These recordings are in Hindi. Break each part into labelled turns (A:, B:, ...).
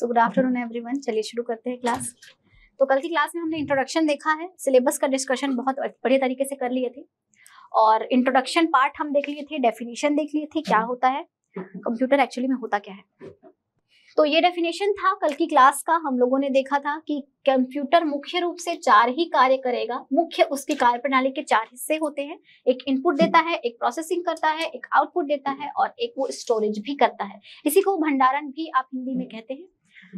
A: सो गुड आफ्टरनून एवरीवन चलिए शुरू करते हैं क्लास तो कल की क्लास में हमने इंट्रोडक्शन देखा है सिलेबस का डिस्कशन बहुत बढ़िया तरीके से कर लिए थे और इंट्रोडक्शन पार्ट हम देख लिए थे डेफिनेशन देख लिए थे क्या होता है कंप्यूटर एक्चुअली में होता क्या है तो ये डेफिनेशन था कल की क्लास का हम लोगों ने देखा था कि कंप्यूटर मुख्य रूप से चार ही कार्य करेगा मुख्य उसकी कार्य प्रणाली के चार हिस्से होते हैं एक इनपुट देता है एक प्रोसेसिंग करता है एक आउटपुट देता है और एक वो स्टोरेज भी करता है इसी को भंडारण भी आप हिंदी में कहते हैं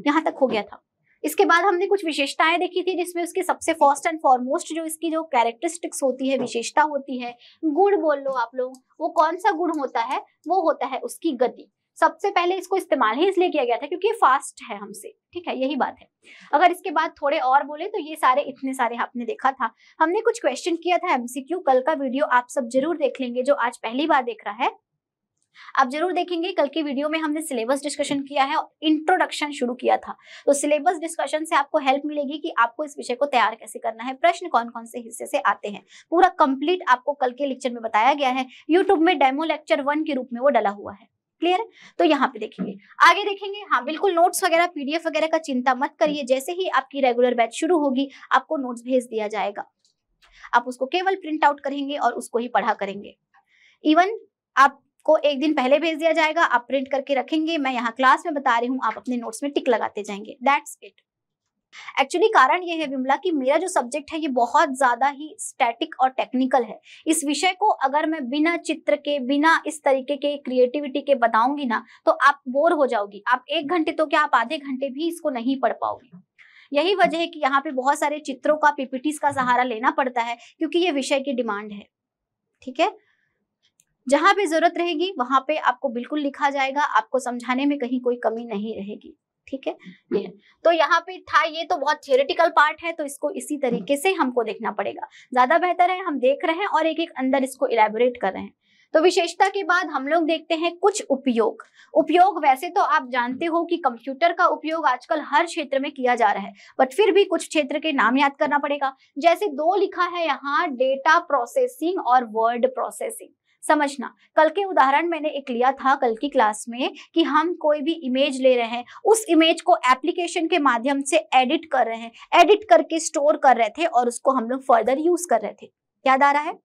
A: यहाँ तक हो गया था इसके बाद हमने कुछ विशेषताएं देखी थी जिसमें उसकी सबसे फर्स्ट एंड फॉरमोस्ट जो इसकी जो कैरेक्टरिस्टिक्स होती है हाँ। विशेषता होती है गुण बोल लो आप लोग वो कौन सा गुण होता है वो होता है उसकी गति सबसे पहले इसको इस्तेमाल ही इसलिए किया गया था क्योंकि फास्ट है हमसे ठीक है यही बात है अगर इसके बाद थोड़े और बोले तो ये सारे इतने सारे आपने देखा था हमने कुछ क्वेश्चन किया था एमसीक्यू कल का वीडियो आप सब जरूर देख लेंगे जो आज पहली बार देख रहा है आप जरूर देखेंगे कल की वीडियो में हमने सिलेबस डिस्कशन किया है इंट्रोडक्शन शुरू किया था तो सिलेबस डिस्कशन से आपको हेल्प मिलेगी कि आपको इस विषय को तैयार कैसे करना है प्रश्न कौन कौन से हिस्से से आते हैं पूरा कंप्लीट आपको कल के लेक्चर में बताया गया है यूट्यूब में डेमो लेक्चर वन के रूप में वो डला हुआ है क्लियर तो यहाँ पे देखेंगे आगे देखेंगे हाँ बिल्कुल नोट्स वगैरह पीडीएफ वगैरह का चिंता मत करिए जैसे ही आपकी रेगुलर बैच शुरू होगी आपको नोट्स भेज दिया जाएगा आप उसको केवल प्रिंट आउट करेंगे और उसको ही पढ़ा करेंगे इवन आप को एक दिन पहले भेज दिया जाएगा आप प्रिंट करके रखेंगे मैं यहाँ क्लास में बता रही हूँ आप अपने नोट्स में टिक लगाते जाएंगे दैट्स इट एक्चुअली कारण ये है विमला कि मेरा जो सब्जेक्ट है ये बहुत ज्यादा ही स्टैटिक और टेक्निकल है इस विषय को अगर मैं बिना चित्र के बिना इस तरीके के क्रिएटिविटी के बताऊंगी ना तो आप बोर हो जाओगी आप एक घंटे तो क्या आप आधे घंटे भी इसको नहीं पढ़ पाओगे यही वजह है कि यहाँ पे बहुत सारे चित्रों का पीपीटीज का सहारा लेना पड़ता है क्योंकि ये विषय की डिमांड है ठीक है जहां पे जरूरत रहेगी वहां पे आपको बिल्कुल लिखा जाएगा आपको समझाने में कहीं कोई कमी नहीं रहेगी ठीक है ये तो यहाँ पे था ये तो बहुत थियोरिटिकल पार्ट है तो इसको इसी तरीके से हमको देखना पड़ेगा ज्यादा बेहतर है हम देख रहे हैं और एक एक अंदर इसको इलेबोरेट कर रहे हैं तो विशेषता के बाद हम लोग देखते हैं कुछ उपयोग उपयोग वैसे तो आप जानते हो कि कंप्यूटर का उपयोग आजकल हर क्षेत्र में किया जा रहा है बट फिर भी कुछ क्षेत्र के नाम याद करना पड़ेगा जैसे दो लिखा है यहाँ डेटा प्रोसेसिंग और वर्ड प्रोसेसिंग समझना कल के उदाहरण मैंने एक लिया था कल की क्लास में कि हम कोई भी इमेज ले रहे हैं उस इमेज को एप्लीकेशन के माध्यम से एडिट कर रहे हैं एडिट करके स्टोर कर रहे थे और उसको हम लोग फर्दर यूज कर रहे थे याद आ रहा है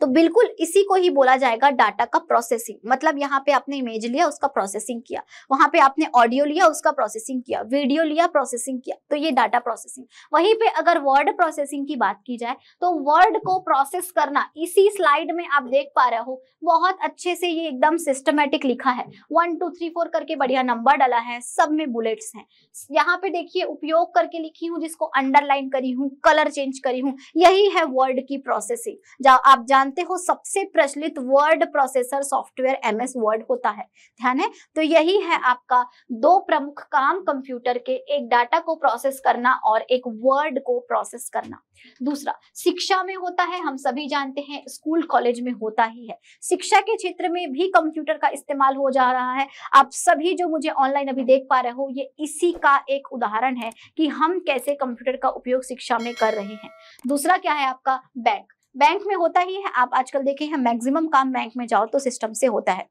A: तो बिल्कुल इसी को ही बोला जाएगा डाटा का प्रोसेसिंग मतलब यहाँ पे आपने इमेज लिया उसका प्रोसेसिंग किया वहां पे आपने ऑडियो लिया उसका प्रोसेसिंग किया वीडियो लिया प्रोसेसिंग किया तो ये डाटा प्रोसेसिंग वहीं पे अगर वर्ड प्रोसेसिंग की बात की जाए तो वर्ड को प्रोसेस करना इसी स्लाइड में आप देख पा रहे हो बहुत अच्छे से ये एकदम सिस्टमेटिक लिखा है वन टू थ्री फोर करके बढ़िया नंबर डाला है सब में बुलेट्स हैं यहाँ पे देखिए उपयोग करके लिखी हूँ जिसको अंडरलाइन करी हूँ कलर चेंज करी हूँ यही है वर्ड की प्रोसेसिंग आप जान जानते हो सबसे प्रचलित word processor software MS Word होता है ध्यान है तो यही है आपका दो प्रमुख काम कंप्यूटर के एक डाटा को प्रोसेस करना और एक वर्ड को प्रोसेस करना दूसरा शिक्षा में होता है हम सभी जानते हैं स्कूल कॉलेज में होता ही है शिक्षा के क्षेत्र में भी कंप्यूटर का इस्तेमाल हो जा रहा है आप सभी जो मुझे ऑनलाइन अभी देख पा रहे हो ये इसी का एक उदाहरण है कि हम कैसे कंप्यूटर का उपयोग शिक्षा में कर रहे हैं दूसरा क्या है आपका बैंक बैंक में होता ही है आप आजकल देखे हैं मैक्सिमम काम बैंक में जाओ तो सिस्टम से होता है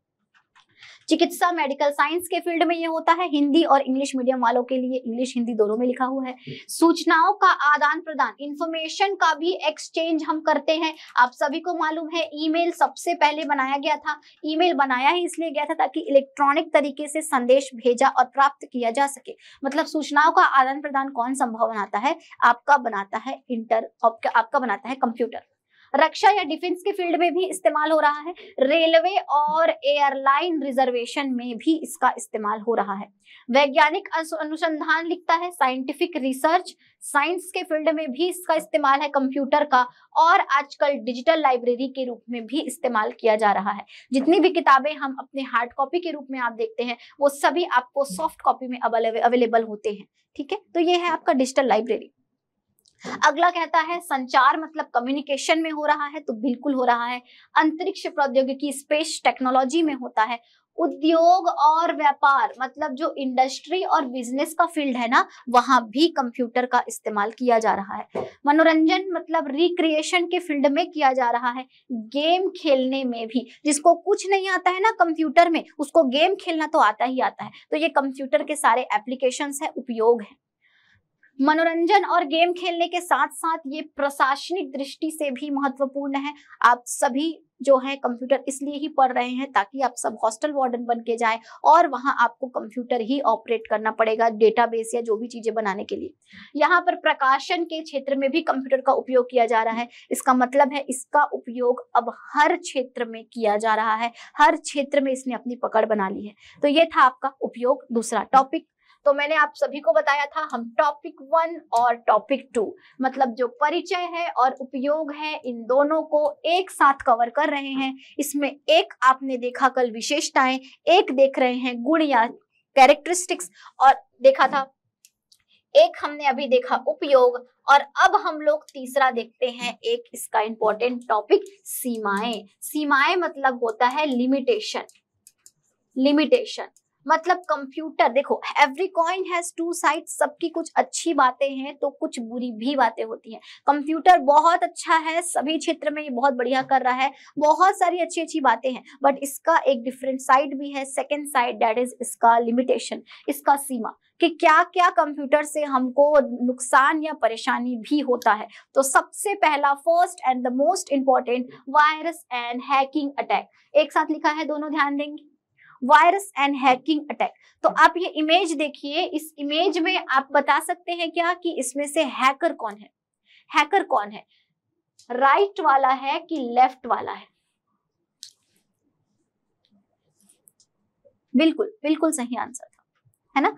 A: चिकित्सा मेडिकल साइंस के फील्ड में ये होता है हिंदी और इंग्लिश मीडियम वालों के लिए इंग्लिश हिंदी दोनों में लिखा हुआ है सूचनाओं का आदान प्रदान इंफॉर्मेशन का भी एक्सचेंज हम करते हैं आप सभी को मालूम है ईमेल सबसे पहले बनाया गया था ईमेल बनाया ही इसलिए गया था ताकि इलेक्ट्रॉनिक तरीके से संदेश भेजा और प्राप्त किया जा सके मतलब सूचनाओं का आदान प्रदान कौन संभव बनाता है आपका बनाता है इंटर आपका बनाता है कंप्यूटर रक्षा या डिफेंस के फील्ड में भी इस्तेमाल हो रहा है रेलवे और एयरलाइन रिजर्वेशन में भी इसका इस्तेमाल हो रहा है वैज्ञानिक अनुसंधान लिखता है साइंटिफिक रिसर्च साइंस के फील्ड में भी इसका इस्तेमाल है कंप्यूटर का और आजकल डिजिटल लाइब्रेरी के रूप में भी इस्तेमाल किया जा रहा है जितनी भी किताबें हम अपने हार्ड कॉपी के रूप में आप देखते हैं वो सभी आपको सॉफ्ट कॉपी में अवेलेबल होते हैं ठीक है तो ये है आपका डिजिटल लाइब्रेरी अगला कहता है संचार मतलब कम्युनिकेशन में हो रहा है तो बिल्कुल हो रहा है अंतरिक्ष प्रौद्योगिकी स्पेस टेक्नोलॉजी में होता है उद्योग और व्यापार मतलब जो इंडस्ट्री और बिजनेस का फील्ड है ना वहां भी कंप्यूटर का इस्तेमाल किया जा रहा है मनोरंजन मतलब रिक्रिएशन के फील्ड में किया जा रहा है गेम खेलने में भी जिसको कुछ नहीं आता है ना कंप्यूटर में उसको गेम खेलना तो आता ही आता है तो ये कंप्यूटर के सारे एप्लीकेशन है उपयोग है मनोरंजन और गेम खेलने के साथ साथ ये प्रशासनिक दृष्टि से भी महत्वपूर्ण है आप सभी जो है कंप्यूटर इसलिए ही पढ़ रहे हैं ताकि आप सब हॉस्टल वार्डन बन के जाए और वहां आपको कंप्यूटर ही ऑपरेट करना पड़ेगा डेटाबेस या जो भी चीजें बनाने के लिए यहाँ पर प्रकाशन के क्षेत्र में भी कंप्यूटर का उपयोग किया जा रहा है इसका मतलब है इसका उपयोग अब हर क्षेत्र में किया जा रहा है हर क्षेत्र में इसने अपनी पकड़ बना ली है तो ये था आपका उपयोग दूसरा टॉपिक तो मैंने आप सभी को बताया था हम टॉपिक वन और टॉपिक टू मतलब जो परिचय है और उपयोग है इन दोनों को एक साथ कवर कर रहे हैं इसमें एक आपने देखा कल विशेषताएं एक देख रहे हैं गुण या कैरेक्टरिस्टिक्स और देखा था एक हमने अभी देखा उपयोग और अब हम लोग तीसरा देखते हैं एक इसका इंपॉर्टेंट टॉपिक सीमाएं सीमाएं मतलब होता है लिमिटेशन लिमिटेशन मतलब कंप्यूटर देखो every coin has two side सबकी कुछ अच्छी बातें हैं तो कुछ बुरी भी बातें होती हैं कंप्यूटर बहुत अच्छा है सभी क्षेत्र में ये बहुत बढ़िया कर रहा है बहुत सारी अच्छी अच्छी बातें हैं बट इसका एक डिफरेंट साइड भी है सेकेंड साइड डेट इज इसका लिमिटेशन इसका सीमा कि क्या क्या कंप्यूटर से हमको नुकसान या परेशानी भी होता है तो सबसे पहला first and the most important virus and hacking attack एक साथ लिखा है दोनों ध्यान देंगे वायरस एंड हैकिंग अटैक तो हम्म। आप ये इमेज देखिए इस इमेज में आप बता सकते हैं क्या कि इसमें से हैकर कौन है हैकर कौन है राइट right वाला है कि लेफ्ट वाला है बिल्कुल बिल्कुल सही आंसर था है ना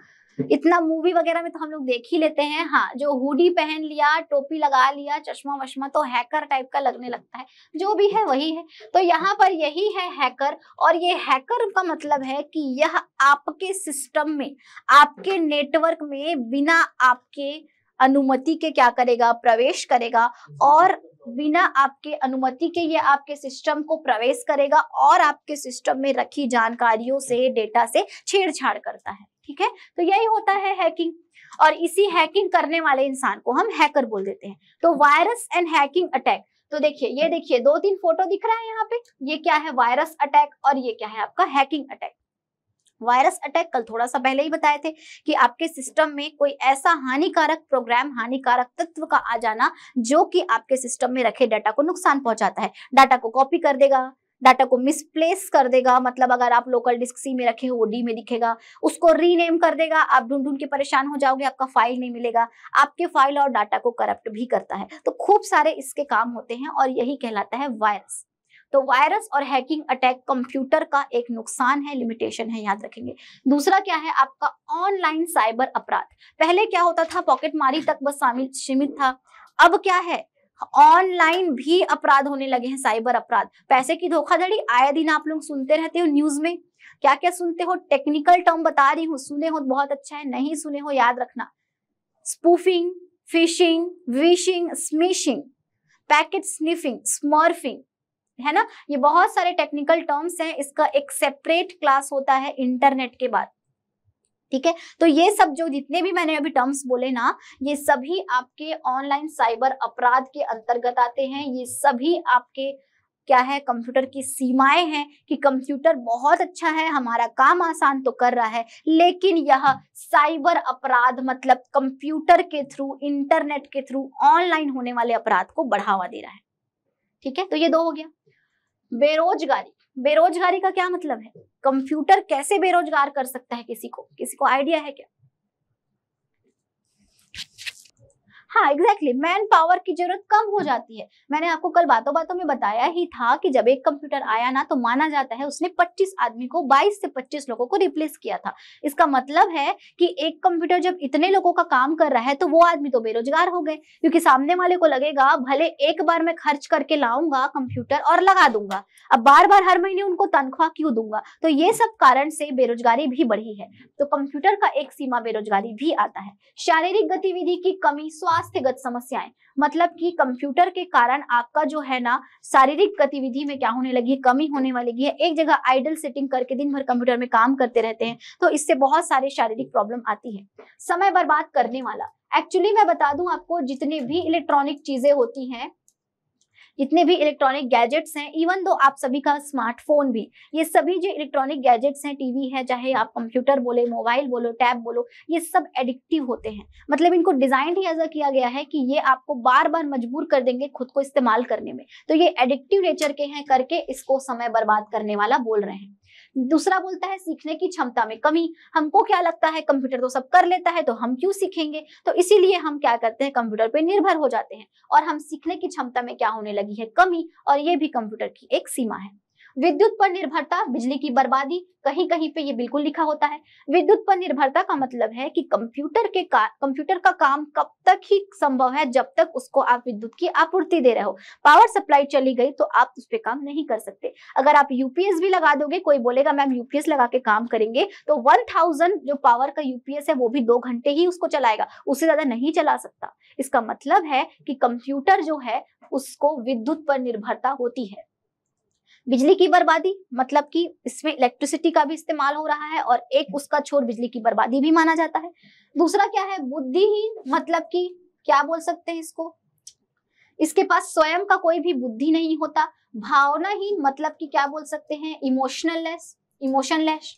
A: इतना मूवी वगैरह में तो हम लोग देख ही लेते हैं हाँ जो हुडी पहन लिया टोपी लगा लिया चश्मा वश्मा तो हैकर टाइप का लगने लगता है जो भी है वही है तो यहाँ पर यही है हैकर और ये हैकर का मतलब है कि यह आपके सिस्टम में आपके नेटवर्क में बिना आपके अनुमति के क्या करेगा प्रवेश करेगा और बिना आपके अनुमति के ये आपके सिस्टम को प्रवेश करेगा और आपके सिस्टम में रखी जानकारियों से डेटा से छेड़छाड़ करता है ठीक है तो यही होता है हैकिंग और इसी हैकिंग करने वाले इंसान को हम हैकर बोल देते हैं तो वायरस एंड हैकिंग अटैक तो देखिए ये देखिए दो तीन फोटो दिख रहा है यहाँ पे ये क्या है वायरस अटैक और ये क्या है आपका हैकिंग अटैक वायरस अटैक कल थोड़ा सा पहले ही बताए थे कि आपके सिस्टम में कोई ऐसा हानिकारक प्रोग्राम हानिकारक तत्व का आ जाना जो कि आपके सिस्टम में रखे डाटा को नुकसान पहुंचाता है डाटा को कॉपी कर देगा डाटा को मिसप्लेस कर देगा मतलब अगर आप लोकल डिस्क सी में रखे हो वो डी में दिखेगा उसको रीनेम कर देगा आप ढूंढ ढूंढ के परेशान हो जाओगे आपका फाइल नहीं मिलेगा आपके फाइल और डाटा को करप्ट भी करता है तो खूब सारे इसके काम होते हैं और यही कहलाता है वायरस तो वायरस और हैकिंग अटैक कंप्यूटर का एक नुकसान है लिमिटेशन है याद रखेंगे दूसरा क्या है आपका ऑनलाइन साइबर अपराध पहले क्या होता था पॉकेट मारी तक बस शामिल सीमित था अब क्या है ऑनलाइन भी अपराध होने लगे हैं साइबर अपराध पैसे की धोखाधड़ी आए दिन आप लोग सुनते रहते हो न्यूज में क्या क्या सुनते हो टेक्निकल टर्म बता रही हूँ सुने हो बहुत अच्छा है नहीं सुने हो याद रखना spoofing phishing vishing smishing packet sniffing smurfing है ना ये बहुत सारे टेक्निकल टर्म्स हैं इसका एक सेपरेट क्लास होता है इंटरनेट के बाद ठीक है तो ये सब जो जितने भी मैंने अभी टर्म्स बोले ना ये सभी आपके ऑनलाइन साइबर अपराध के अंतर्गत आते हैं ये सभी आपके क्या है कंप्यूटर की सीमाएं हैं कि कंप्यूटर बहुत अच्छा है हमारा काम आसान तो कर रहा है लेकिन यह साइबर अपराध मतलब कंप्यूटर के थ्रू इंटरनेट के थ्रू ऑनलाइन होने वाले अपराध को बढ़ावा दे रहा है ठीक है तो ये दो हो गया बेरोजगारी बेरोजगारी का क्या मतलब है कंप्यूटर कैसे बेरोजगार कर सकता है किसी को किसी को आइडिया है क्या हाँ एग्जैक्टली मैन पावर की जरूरत कम हो जाती है मैंने आपको कल बातों बातों में बताया ही था कि जब एक कंप्यूटर आया ना तो माना जाता है उसने 25 आदमी को 22 से 25 लोगों को रिप्लेस किया था इसका मतलब है कि एक कंप्यूटर जब इतने लोगों का काम कर रहा है तो वो आदमी तो बेरोजगार हो गए क्योंकि सामने वाले को लगेगा भले एक बार मैं खर्च करके लाऊंगा कंप्यूटर और लगा दूंगा अब बार बार हर महीने उनको तनख्वाह क्यों दूंगा तो ये सब कारण से बेरोजगारी भी बढ़ी है तो कंप्यूटर का एक सीमा बेरोजगारी भी आता है शारीरिक गतिविधि की कमी स्वास्थ्य स्वास्थ्यगत समस्याएं मतलब कि कंप्यूटर के कारण आपका जो है ना शारीरिक गतिविधि में क्या होने लगी है कमी होने वाली है एक जगह आइडल सिटिंग करके दिन भर कंप्यूटर में काम करते रहते हैं तो इससे बहुत सारे शारीरिक प्रॉब्लम आती है समय बर्बाद करने वाला एक्चुअली मैं बता दूं आपको जितने भी इलेक्ट्रॉनिक चीजें होती हैं जितने भी इलेक्ट्रॉनिक गैजेट्स हैं इवन दो आप सभी का स्मार्टफोन भी ये सभी जो इलेक्ट्रॉनिक गैजेट्स हैं टीवी है चाहे आप कंप्यूटर बोले मोबाइल बोलो टैब बोलो ये सब एडिक्टिव होते हैं मतलब इनको डिजाइन ही ऐसा किया गया है कि ये आपको बार बार मजबूर कर देंगे खुद को इस्तेमाल करने में तो ये एडिक्टिव नेचर के हैं करके इसको समय बर्बाद करने वाला बोल रहे हैं दूसरा बोलता है सीखने की क्षमता में कमी हमको क्या लगता है कंप्यूटर तो सब कर लेता है तो हम क्यों सीखेंगे तो इसीलिए हम क्या करते हैं कंप्यूटर पर निर्भर हो जाते हैं और हम सीखने की क्षमता में क्या होने लगी है कमी और ये भी कंप्यूटर की एक सीमा है विद्युत पर निर्भरता बिजली की बर्बादी कहीं कहीं पे ये बिल्कुल लिखा होता है विद्युत पर निर्भरता का मतलब है कि कंप्यूटर के का कंप्यूटर का काम कब तक ही संभव है जब तक उसको आप विद्युत की आपूर्ति दे रहे हो पावर सप्लाई चली गई तो आप उस पर काम नहीं कर सकते अगर आप यूपीएस भी लगा दोगे कोई बोलेगा मैम यूपीएस लगा के काम करेंगे तो वन जो पावर का यूपीएस है वो भी दो घंटे ही उसको चलाएगा उससे ज्यादा नहीं चला सकता इसका मतलब है कि कंप्यूटर जो है उसको विद्युत पर निर्भरता होती है बिजली की बर्बादी मतलब कि इसमें इलेक्ट्रिसिटी का भी इस्तेमाल हो रहा है और एक उसका छोर बिजली की बर्बादी भी माना जाता है दूसरा क्या है बुद्धिहीन मतलब कि क्या बोल सकते हैं इसको इसके पास स्वयं का कोई भी बुद्धि नहीं होता भावनाहीन मतलब कि क्या बोल सकते हैं इमोशनल इमोशन इमोशनलेस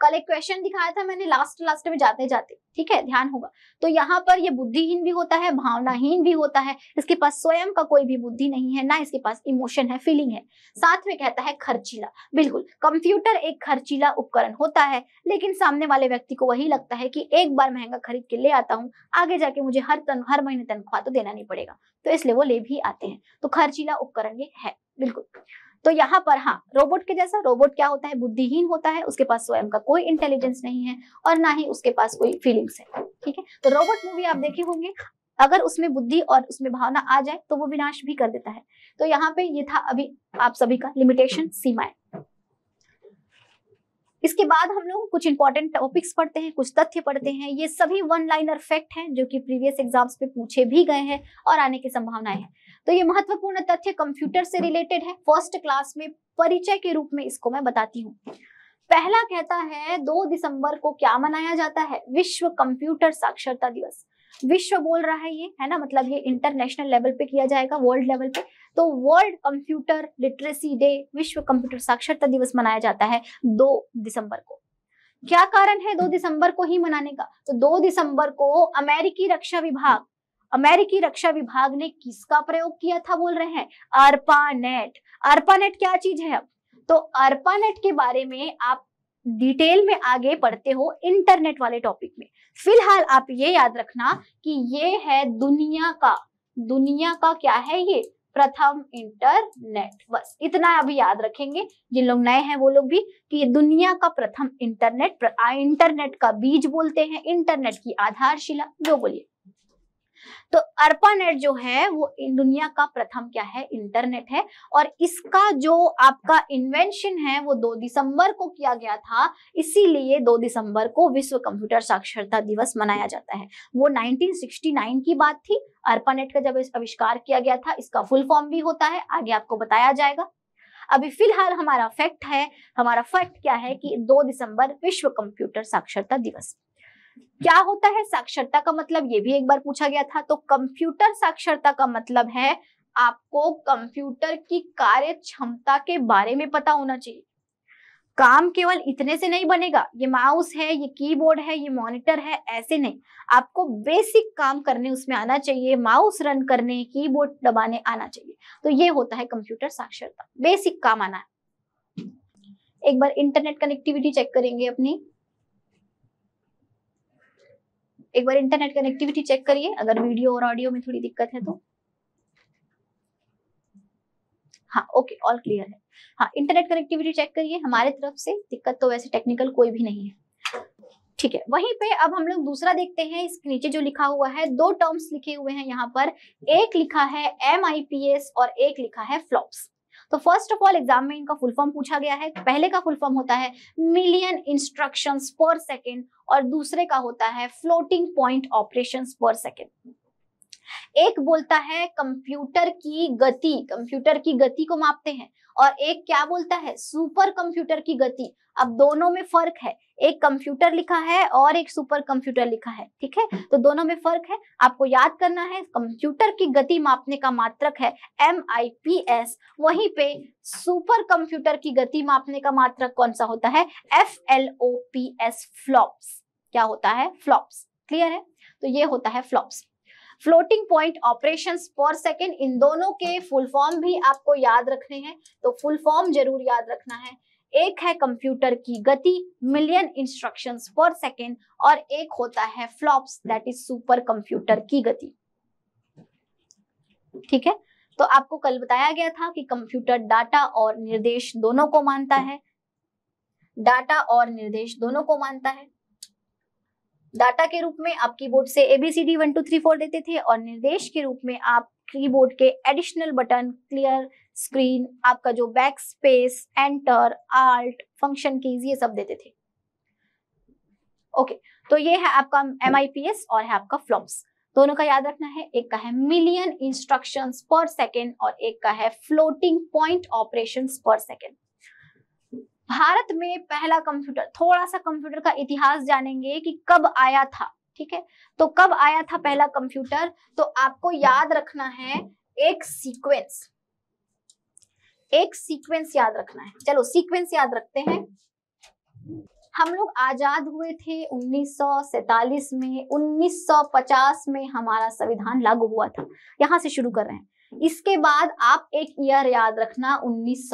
A: कल एक क्वेश्चन दिखाया था मैंने लास्ट लास्ट में जाते जाते ठीक है ध्यान होगा तो यहाँ पर ये बुद्धिहीन भी होता है भावनाहीन भी होता है इसके पास स्वयं का कोई भी बुद्धि नहीं है ना इसके पास इमोशन है फीलिंग है साथ में कहता है खर्चीला बिल्कुल कंप्यूटर एक खर्चीला उपकरण होता है लेकिन सामने वाले व्यक्ति को वही लगता है कि एक बार महंगा खरीद के ले आता हूँ आगे जाके मुझे हर तन हर महीने तनख्वाह तो देना नहीं पड़ेगा तो इसलिए वो ले भी आते हैं तो खर्चीला उपकरण ये है बिल्कुल तो यहाँ पर हाँ रोबोट के जैसा रोबोट क्या होता है बुद्धिहीन होता है उसके पास स्वयं का कोई इंटेलिजेंस नहीं है और ना ही उसके पास कोई फीलिंग्स है ठीक है तो रोबोट मूवी आप देखे होंगे अगर उसमें बुद्धि और उसमें भावना आ जाए तो वो विनाश भी कर देता है तो यहाँ पे ये था अभी आप सभी का लिमिटेशन सीमाएं इसके बाद हम लोग कुछ इंपॉर्टेंट टॉपिक्स पढ़ते हैं कुछ तथ्य पढ़ते हैं ये सभी वन लाइनर फैक्ट हैं जो कि प्रीवियस एग्जाम्स पे पूछे भी गए हैं और आने की संभावनाएं हैं तो ये महत्वपूर्ण तथ्य कंप्यूटर से रिलेटेड है फर्स्ट क्लास में परिचय के रूप में इसको मैं बताती हूँ पहला कहता है दो दिसंबर को क्या मनाया जाता है विश्व कंप्यूटर साक्षरता दिवस विश्व बोल रहा है ये है ना मतलब ये इंटरनेशनल लेवल पे किया जाएगा वर्ल्ड लेवल पे तो वर्ल्ड कंप्यूटर लिटरेसी डे विश्व कंप्यूटर साक्षरता दिवस मनाया जाता है दो दिसंबर को क्या कारण है दो दिसंबर को ही मनाने का तो दो दिसंबर को अमेरिकी रक्षा विभाग अमेरिकी रक्षा विभाग ने किसका प्रयोग किया था बोल रहे हैं अर्पानेट अर्पानेट क्या चीज है अब तो अर्पानेट के बारे में आप डिटेल में आगे पढ़ते हो इंटरनेट वाले टॉपिक में फिलहाल आप ये याद रखना कि ये है दुनिया का दुनिया का क्या है ये प्रथम इंटरनेट बस इतना अभी याद रखेंगे जिन लोग नए हैं वो लोग भी कि ये दुनिया का प्रथम इंटरनेट प्र, इंटरनेट का बीज बोलते हैं इंटरनेट की आधारशिला जो बोलिए तो अर्पानेट जो है वो दुनिया का प्रथम क्या है इंटरनेट है और इसका जो आपका इन्वेंशन है वो दो दिसंबर को किया गया था इसीलिए दो दिसंबर को विश्व कंप्यूटर साक्षरता दिवस मनाया जाता है वो 1969 की बात थी अर्पानेट का जब आविष्कार किया गया था इसका फुल फॉर्म भी होता है आगे आपको बताया जाएगा अभी फिलहाल हमारा फैक्ट है हमारा फैक्ट क्या है कि दो दिसंबर विश्व कंप्यूटर साक्षरता दिवस क्या होता है साक्षरता का मतलब ये भी एक बार पूछा गया था तो कंप्यूटर साक्षरता का मतलब है आपको कंप्यूटर की कार्य क्षमता के बारे में पता होना चाहिए काम केवल इतने से नहीं बनेगा ये माउस है ये कीबोर्ड है ये मॉनिटर है ऐसे नहीं आपको बेसिक काम करने उसमें आना चाहिए माउस रन करने कीबोर्ड दबाने आना चाहिए तो ये होता है कंप्यूटर साक्षरता बेसिक काम आना है एक बार इंटरनेट कनेक्टिविटी चेक करेंगे अपनी एक बार इंटरनेट कनेक्टिविटी चेक करिए अगर वीडियो और ऑडियो में थोड़ी दिक्कत है तो हाँ ओके ऑल क्लियर है हाँ इंटरनेट कनेक्टिविटी चेक करिए हमारे तरफ से दिक्कत तो वैसे टेक्निकल कोई भी नहीं है ठीक है वहीं पे अब हम लोग दूसरा देखते हैं इसके नीचे जो लिखा हुआ है दो टर्म्स लिखे हुए हैं यहाँ पर एक लिखा है एम और एक लिखा है फ्लॉप्स तो फर्स्ट ऑफ ऑल एग्जाम में इनका फुल फॉर्म पूछा गया है पहले का फुल फॉर्म होता है मिलियन इंस्ट्रक्शन पर सेकेंड और दूसरे का होता है floating point operation per second एक बोलता है कंप्यूटर की गति कंप्यूटर की गति को मापते हैं और एक क्या बोलता है सुपर कंप्यूटर की गति अब दोनों में फर्क है एक कंप्यूटर लिखा है और एक सुपर कंप्यूटर लिखा है ठीक है हम्म। तो दोनों में फर्क है आपको याद करना है कंप्यूटर की गति मापने का मात्रक है एम आई पी एस वहीं पे सुपर कंप्यूटर की गति मापने का मात्रक कौन सा होता है F L O P S flops क्या होता है फ्लॉप्स क्लियर है तो ये होता है flops floating point operation per second इन दोनों के फुल फॉर्म भी आपको याद रखने हैं तो फुल फॉर्म जरूर याद रखना है एक है कंप्यूटर की गति मिलियन इंस्ट्रक्शंस पर सेकेंड और एक होता है flops that is super computer की गति ठीक है तो आपको कल बताया गया था कि कंप्यूटर डाटा और निर्देश दोनों को मानता है डाटा और निर्देश दोनों को मानता है डाटा के रूप में आप कीबोर्ड से A B C D one two three four देते थे और निर्देश के रूप में आप कीबोर्ड के एडिशनल बटन क्लियर स्क्रीन आपका जो back space enter alt function keys ये सब देते थे ओके okay, तो ये है आपका एम और है आपका फ्लॉप्स दोनों का याद रखना है एक का है मिलियन इंस्ट्रक्शन पर सेकेंड और एक का है floating point operation per second भारत में पहला कंप्यूटर थोड़ा सा कंप्यूटर का इतिहास जानेंगे कि कब आया था ठीक है तो कब आया था पहला कंप्यूटर तो आपको याद रखना है एक सीक्वेंस एक सीक्वेंस याद रखना है चलो सीक्वेंस याद रखते हैं हम लोग आजाद हुए थे 1947 में 1950 में हमारा संविधान लागू हुआ था यहां से शुरू कर रहे हैं इसके बाद आप एक ईयर याद रखना उन्नीस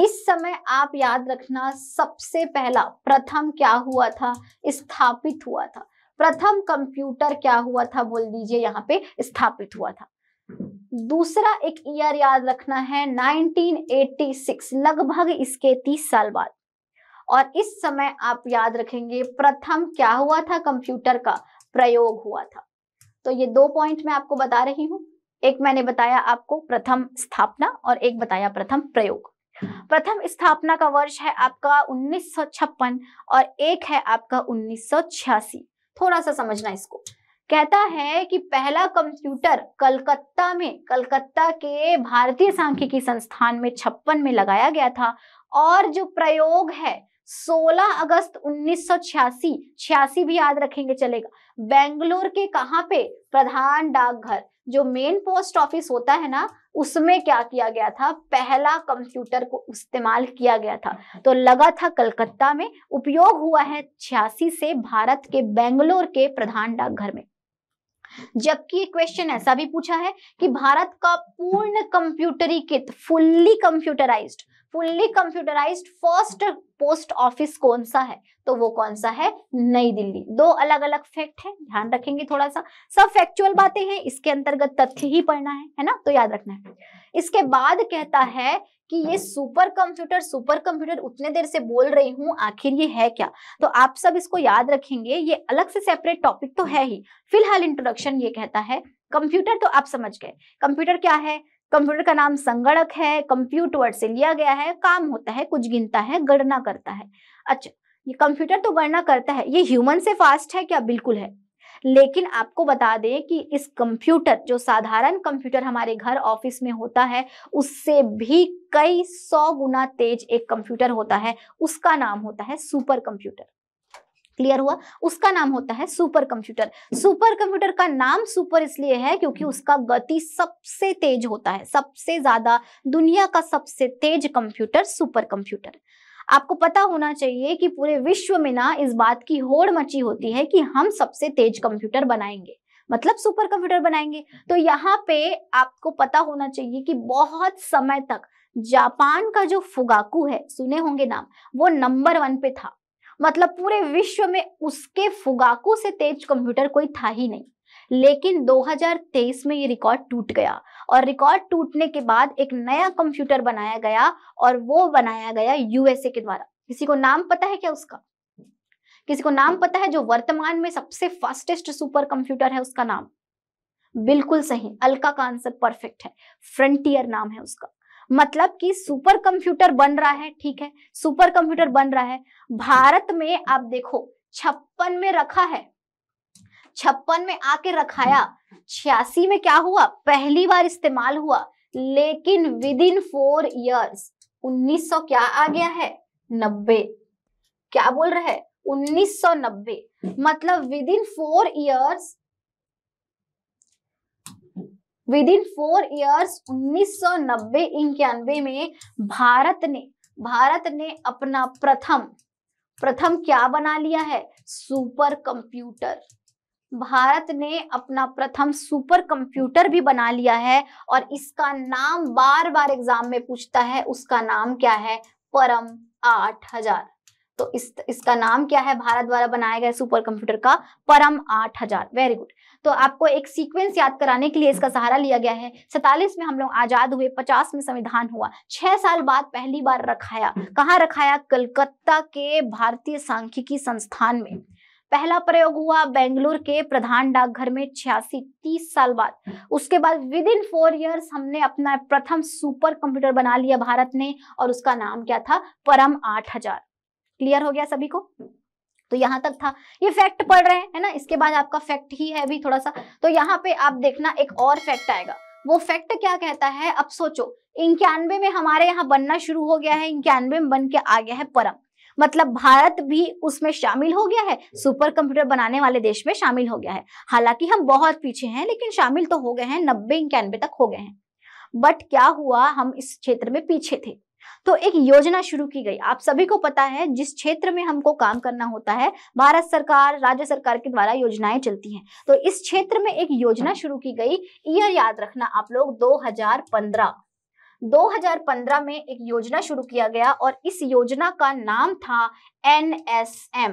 A: इस समय आप याद रखना सबसे पहला प्रथम क्या हुआ था स्थापित हुआ था प्रथम कंप्यूटर क्या हुआ था बोल दीजिए यहाँ पे स्थापित हुआ था दूसरा एक ईयर याद रखना है 1986 लगभग इसके 30 साल बाद और इस समय आप याद रखेंगे प्रथम क्या हुआ था कंप्यूटर का प्रयोग हुआ था तो ये दो पॉइंट मैं आपको बता रही हूं एक मैंने बताया आपको प्रथम स्थापना और एक बताया प्रथम प्रयोग प्रथम स्थापना का वर्ष है आपका 1956 और एक है आपका 1986 थोड़ा सा समझना इसको कहता है कि पहला कंप्यूटर कलकत्ता में कलकत्ता के भारतीय सांख्यिकी संस्थान में छप्पन में लगाया गया था और जो प्रयोग है 16 अगस्त 1986 छियासी भी याद रखेंगे चलेगा बेंगलोर के कहाँ पे प्रधान डाकघर जो मेन पोस्ट ऑफिस होता है ना उसमें क्या किया गया था पहला कंप्यूटर को इस्तेमाल किया गया था तो लगा था कलकत्ता में उपयोग हुआ है छियासी से भारत के बेंगलोर के प्रधान डाकघर में जबकि क्वेश्चन ऐसा भी पूछा है कि भारत का पूर्ण कंप्यूटरीकृत fully computerised fully computerised first post office कौन सा है तो वो कौन सा है नई दिल्ली दो अलग अलग फैक्ट है ध्यान रखेंगे थोड़ा सा सब फैक्चुअल बातें हैं इसके अंतर्गत तथ्य ही पढ़ना है है ना तो याद रखना है इसके बाद कहता है कि ये सुपर कंप्यूटर सुपर कंप्यूटर उतने देर से बोल रही हूँ आखिर ये है क्या तो आप सब इसको याद रखेंगे ये अलग से सेपरेट टॉपिक तो हाँ। है ही फिलहाल इंट्रोडक्शन ये कहता है कंप्यूटर तो आप समझ गए कंप्यूटर क्या है कंप्यूटर का नाम संगणक है कंप्यूट वर्ड से लिया गया है काम होता है कुछ गिनता है गणना करता है अच्छा ये कंप्यूटर तो गणना करता है ये ह्यूमन से फास्ट है क्या बिल्कुल है लेकिन आपको बता दें कि इस कंप्यूटर जो साधारण कंप्यूटर हमारे घर ऑफिस में होता है उससे भी कई सौ गुना तेज एक कंप्यूटर होता है उसका नाम होता है सुपर कंप्यूटर क्लियर हुआ उसका नाम होता है सुपर कंप्यूटर सुपर कंप्यूटर का नाम सुपर इसलिए है क्योंकि उसका गति सबसे तेज होता है सबसे ज्यादा दुनिया का सबसे तेज कंप्यूटर सुपर कंप्यूटर आपको पता होना चाहिए कि पूरे विश्व में ना इस बात की होड़ मची होती है कि हम सबसे तेज कंप्यूटर बनाएंगे मतलब सुपर कंप्यूटर बनाएंगे तो यहाँ पे आपको पता होना चाहिए कि बहुत समय तक जापान का जो फुगाकू है सुने होंगे नाम वो नंबर वन पे था मतलब पूरे विश्व में उसके फुगाकू से तेज कंप्यूटर कोई था ही नहीं लेकिन 2023 में ये रिकॉर्ड टूट गया और रिकॉर्ड टूटने के बाद एक नया कंप्यूटर बनाया गया और वो बनाया गया यूएसए के द्वारा किसी को नाम पता है क्या उसका किसी को नाम पता है जो वर्तमान में सबसे फास्टेस्ट सुपर कंप्यूटर है उसका नाम बिल्कुल सही अलका का आंसर परफेक्ट है फ्रंटियर नाम है उसका मतलब कि सुपर कंप्यूटर बन रहा है ठीक है सुपर कंप्यूटर बन रहा है भारत में आप देखो छप्पन में रखा है छप्पन में आके रखाया छियासी में क्या हुआ पहली बार इस्तेमाल हुआ लेकिन विद इन फोर ईयर्स 1900 क्या आ गया है नब्बे क्या बोल रहे हैं उन्नीस नब्बे मतलब within four years within four years नब्बे इक्यानबे में भारत ने भारत ने अपना प्रथम प्रथम क्या बना लिया है सुपर कंप्यूटर भारत ने अपना प्रथम सुपर कंप्यूटर भी बना लिया है और इसका नाम बार बार एग्जाम में पूछता है उसका नाम क्या है परम आठ हजार तो इस इसका नाम क्या है भारत द्वारा बनाया गया सुपर कंप्यूटर का परम आठ हजार वेरी गुड तो आपको एक सीक्वेंस याद कराने के लिए इसका सहारा लिया गया है सैतालीस में हम लोग आजाद हुए पचास में संविधान हुआ छह साल बाद पहली बार रखाया कहाँ रखाया कलकत्ता के भारतीय सांख्यिकी संस्थान में पहला प्रयोग हुआ बेंगलुरु के प्रधान डाकघर में छियासी तीस साल बाद उसके बाद विद इन फोर ईयर्स हमने अपना प्रथम सुपर कंप्यूटर बना लिया भारत ने और उसका नाम क्या था परम आठ हजार क्लियर हो गया सभी को तो यहाँ तक था ये फैक्ट पढ़ रहे हैं है ना इसके बाद आपका फैक्ट ही है अभी थोड़ा सा तो यहाँ पे आप देखना एक और फैक्ट आएगा वो फैक्ट क्या कहता है अब सोचो इंक्यानवे में हमारे यहाँ बनना शुरू हो गया है इक्यानवे में बन के आ गया है परम मतलब भारत भी उसमें शामिल हो गया है सुपर कंप्यूटर बनाने वाले देश में शामिल हो गया है हालांकि हम बहुत पीछे हैं लेकिन शामिल तो हो गए हैं नब्बे इक्यानबे तक हो गए हैं बट क्या हुआ हम इस क्षेत्र में पीछे थे तो एक योजना शुरू की गई आप सभी को पता है जिस क्षेत्र में हमको काम करना होता है भारत सरकार राज्य सरकार के द्वारा योजनाएं चलती हैं तो इस क्षेत्र में एक योजना हाँ। शुरू की गई ईयर याद रखना आप लोग 2015 2015 में एक योजना शुरू किया गया और इस योजना का नाम था एनएसएम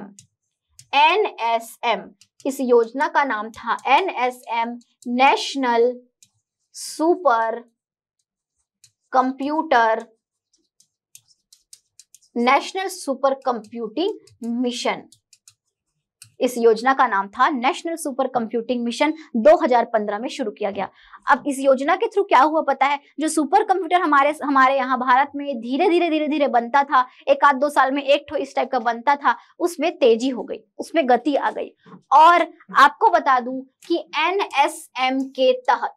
A: एनएसएम इस योजना का नाम था NSM national super computer national super computing mission इस योजना का नाम था नेशनल सुपर कंप्यूटिंग मिशन 2015 में शुरू किया गया अब इस योजना के थ्रू क्या हुआ पता है जो सुपर कंप्यूटर हमारे हमारे यहाँ भारत में धीरे धीरे धीरे धीरे बनता था एक आध दो साल में एक ठो इस टाइप का बनता था उसमें तेजी हो गई उसमें गति आ गई और आपको बता दू की एन के तहत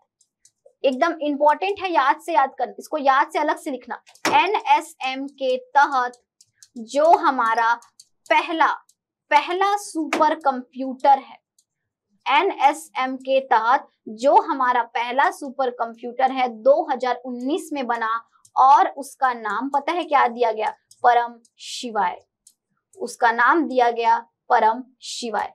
A: एकदम इंपॉर्टेंट है याद से याद कर इसको याद से अलग से लिखना एन के तहत जो हमारा पहला पहला सुपर कंप्यूटर है एनएसएम के तहत जो हमारा पहला सुपर कंप्यूटर है 2019 में बना और उसका नाम पता है क्या दिया गया परम शिवाय उसका नाम दिया गया परम शिवाय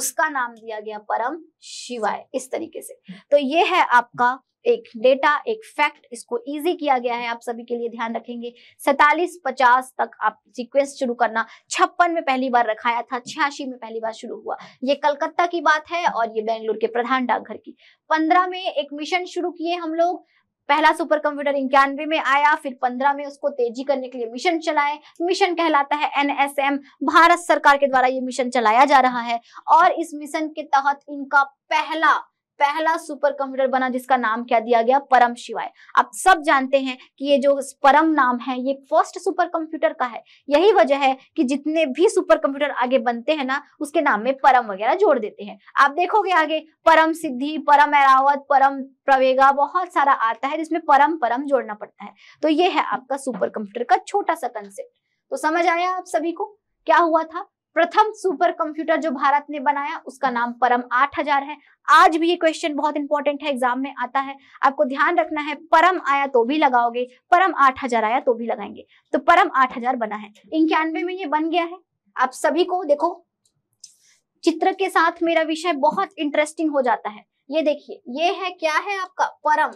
A: उसका नाम दिया गया परम शिवाय इस तरीके से तो ये है आपका एक डेटा एक फैक्ट इसको इजी किया गया है आप सभी के लिए ध्यान रखेंगे सैतालीस पचास तक आप सीक्वेंस शुरू करना छप्पन में पहली बार रखाया था छियासी में पहली बार शुरू हुआ ये कलकत्ता की बात है और ये बेंगलुरु के प्रधान डाकघर की पंद्रह में एक मिशन शुरू किए हम लोग पहला सुपर कंप्यूटर इक्यानवे में आया फिर पंद्रह में उसको तेजी करने के लिए मिशन चलाए मिशन कहलाता है एनएसएम भारत सरकार के द्वारा ये मिशन चलाया जा रहा है और इस मिशन के तहत इनका पहला पहला सुपर कंप्यूटर बना जिसका नाम क्या दिया गया परम शिवाय आप सब जानते हैं कि ये जो परम नाम है ये फर्स्ट सुपर कंप्यूटर का है यही वजह है कि जितने भी सुपर कंप्यूटर आगे बनते हैं ना उसके नाम में परम वगैरह जोड़ देते हैं आप देखोगे आगे परम सिद्धि परम एरावत परम प्रवेगा बहुत सारा आता है जिसमें परम परम जोड़ना पड़ता है तो ये है आपका सुपर कंप्यूटर का छोटा सा कंसेप्ट तो समझ आया आप सभी को क्या हुआ था प्रथम सुपर कंप्यूटर जो भारत ने बनाया उसका नाम परम 8000 है आज भी ये क्वेश्चन बहुत इंपॉर्टेंट है एग्जाम में आता है आपको ध्यान रखना है परम आया तो भी लगाओगे परम 8000 आया तो भी लगाएंगे तो परम 8000 बना है इक्यानवे में ये बन गया है आप सभी को देखो चित्र के साथ मेरा विषय बहुत इंटरेस्टिंग हो जाता है ये देखिए ये है क्या है आपका परम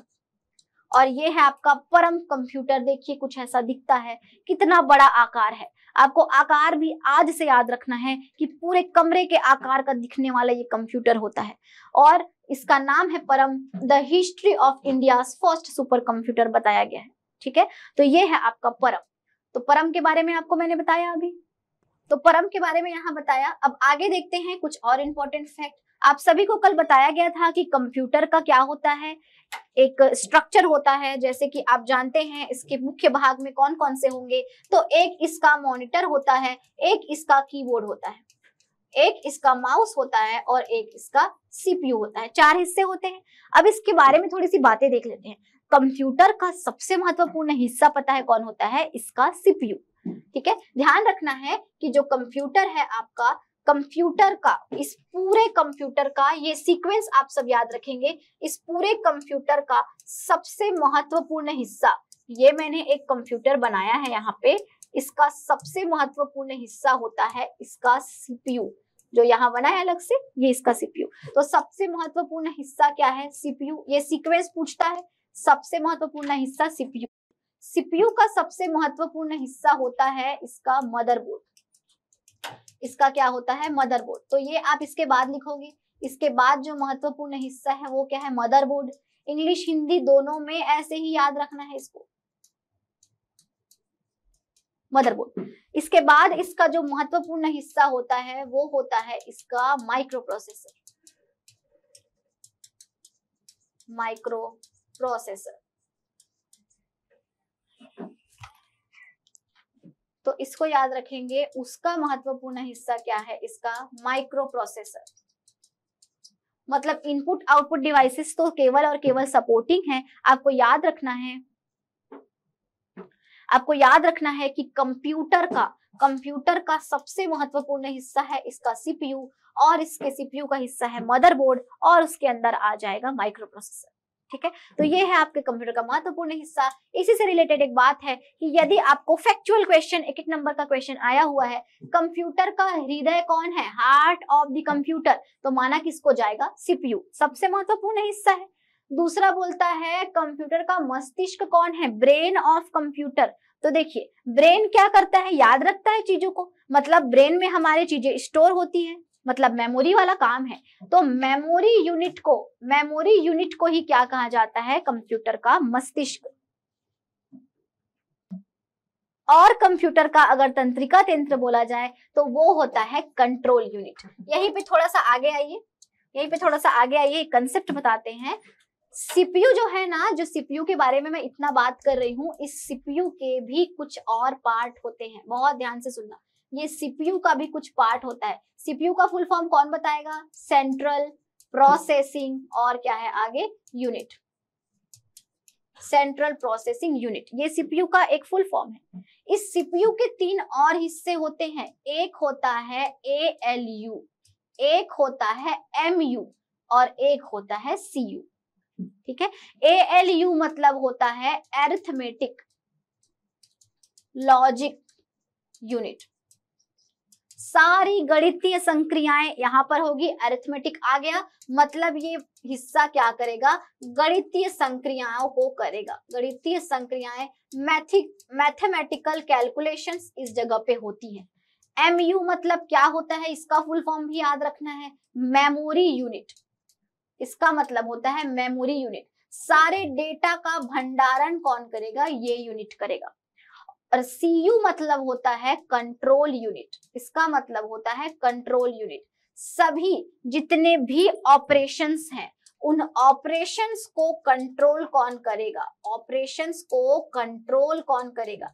A: और ये है आपका परम कंप्यूटर देखिए कुछ ऐसा दिखता है कितना बड़ा आकार है आपको आकार भी आज से याद रखना है कि पूरे कमरे के आकार का दिखने वाला ये कंप्यूटर होता है और इसका नाम है Param the history of India first super computer बताया गया है ठीक है तो ये है आपका परम तो परम के बारे में आपको मैंने बताया अभी तो परम के बारे में यहाँ बताया अब आगे देखते हैं कुछ और इंपॉर्टेंट फैक्ट आप सभी को कल बताया गया था कि कंप्यूटर का क्या होता है एक स्ट्रक्चर होता है जैसे कि आप जानते हैं इसके मुख्य भाग में कौन कौन से होंगे तो एक इसका मॉनिटर होता है एक इसका कीबोर्ड होता है एक इसका माउस होता है और एक इसका सीपीयू होता है चार हिस्से होते हैं अब इसके बारे में थोड़ी सी बातें देख लेते हैं कंप्यूटर का सबसे महत्वपूर्ण हिस्सा पता है कौन होता है इसका सीपीयू ठीक है ध्यान रखना है कि जो कंप्यूटर है आपका कंप्यूटर का इस पूरे कंप्यूटर का ये सीक्वेंस आप सब याद रखेंगे इस पूरे कंप्यूटर का सबसे महत्वपूर्ण हिस्सा ये मैंने एक कंप्यूटर बनाया है यहाँ पे इसका सबसे महत्वपूर्ण हिस्सा होता है इसका सीपीयू जो यहाँ बना है अलग से ये इसका सीपीयू तो सबसे महत्वपूर्ण हिस्सा क्या है सीपीयू ये सीक्वेंस पूछता है सबसे महत्वपूर्ण हिस्सा सीपीयू सीपीयू का सबसे महत्वपूर्ण हिस्सा होता है इसका मदरबोर्ड इसका क्या होता है मदरबोर्ड तो ये आप इसके बाद लिखोगे इसके बाद जो महत्वपूर्ण हिस्सा है वो क्या है मदरबोर्ड इंग्लिश हिंदी दोनों में ऐसे ही याद रखना है इसको मदरबोर्ड इसके बाद इसका जो महत्वपूर्ण हिस्सा होता है वो होता है इसका माइक्रो प्रोसेसर माइक्रो प्रोसेसर तो इसको याद रखेंगे उसका महत्वपूर्ण हिस्सा क्या है इसका माइक्रो प्रोसेसर मतलब इनपुट आउटपुट डिवाइसेस तो केवल और केवल सपोर्टिंग है आपको याद रखना है आपको याद रखना है कि कंप्यूटर का कंप्यूटर का सबसे महत्वपूर्ण हिस्सा है इसका सीपीयू और इसके सीपीयू का हिस्सा है मदरबोर्ड और उसके अंदर आ जाएगा माइक्रो प्रोसेसर ठीक है तो हम्म। ये है आपके कंप्यूटर का महत्वपूर्ण हिस्सा इसी से रिलेटेड एक बात है कि यदि आपको फैक्चुअल क्वेश्चन एक एक नंबर का क्वेश्चन आया हुआ है कंप्यूटर का हृदय कौन है हार्ट ऑफ द कंप्यूटर तो माना किसको जाएगा सीपीयू सबसे महत्वपूर्ण हिस्सा है दूसरा बोलता है कंप्यूटर का मस्तिष्क कौन है ब्रेन ऑफ कंप्यूटर तो देखिए ब्रेन क्या करता है याद रखता है चीजों को मतलब ब्रेन में हमारे चीजें स्टोर होती है मतलब मेमोरी वाला काम है तो मेमोरी यूनिट को मेमोरी यूनिट को ही क्या कहा जाता है कंप्यूटर का मस्तिष्क और कंप्यूटर का अगर तंत्रिका तंत्र बोला जाए तो वो होता है कंट्रोल यूनिट यहीं पे थोड़ा सा आगे आइए यहीं पे थोड़ा सा आगे आइए कंसेप्ट बताते हैं सीपीयू जो है ना जो सीपीयू के बारे में मैं इतना बात कर रही हूँ इस सीपीयू के भी कुछ और पार्ट होते हैं बहुत ध्यान से सुनना ये सीपीयू का भी कुछ पार्ट होता है सीपीयू का फुल फॉर्म कौन बताएगा सेंट्रल प्रोसेसिंग और क्या है आगे यूनिट सेंट्रल प्रोसेसिंग यूनिट ये सीपीयू का एक फुल फॉर्म है इस सीपीयू के तीन और हिस्से होते हैं एक होता है ए एल यू एक होता है एम यू और एक होता है सी यू ठीक है ए एल यू मतलब होता है एरिथमेटिक लॉजिक यूनिट सारी गणितीय संक्रियाएं यहां पर होगी अरिथमेटिक आ गया मतलब ये हिस्सा क्या करेगा गणितीय संक्रियाओं को करेगा गणितीय संक्रियाएं मैथिक मैथमेटिकल कैलकुलेशंस इस जगह पे होती हैं एम यू मतलब क्या होता है इसका फुल फॉर्म भी याद रखना है मेमोरी यूनिट इसका मतलब होता है मेमोरी यूनिट सारे डेटा का भंडारण कौन करेगा ये यूनिट करेगा और सीयू मतलब होता है कंट्रोल यूनिट इसका मतलब होता है कंट्रोल यूनिट सभी जितने भी ऑपरेशंस हैं उन ऑपरेशंस को कंट्रोल कौन करेगा ऑपरेशंस को कंट्रोल कौन करेगा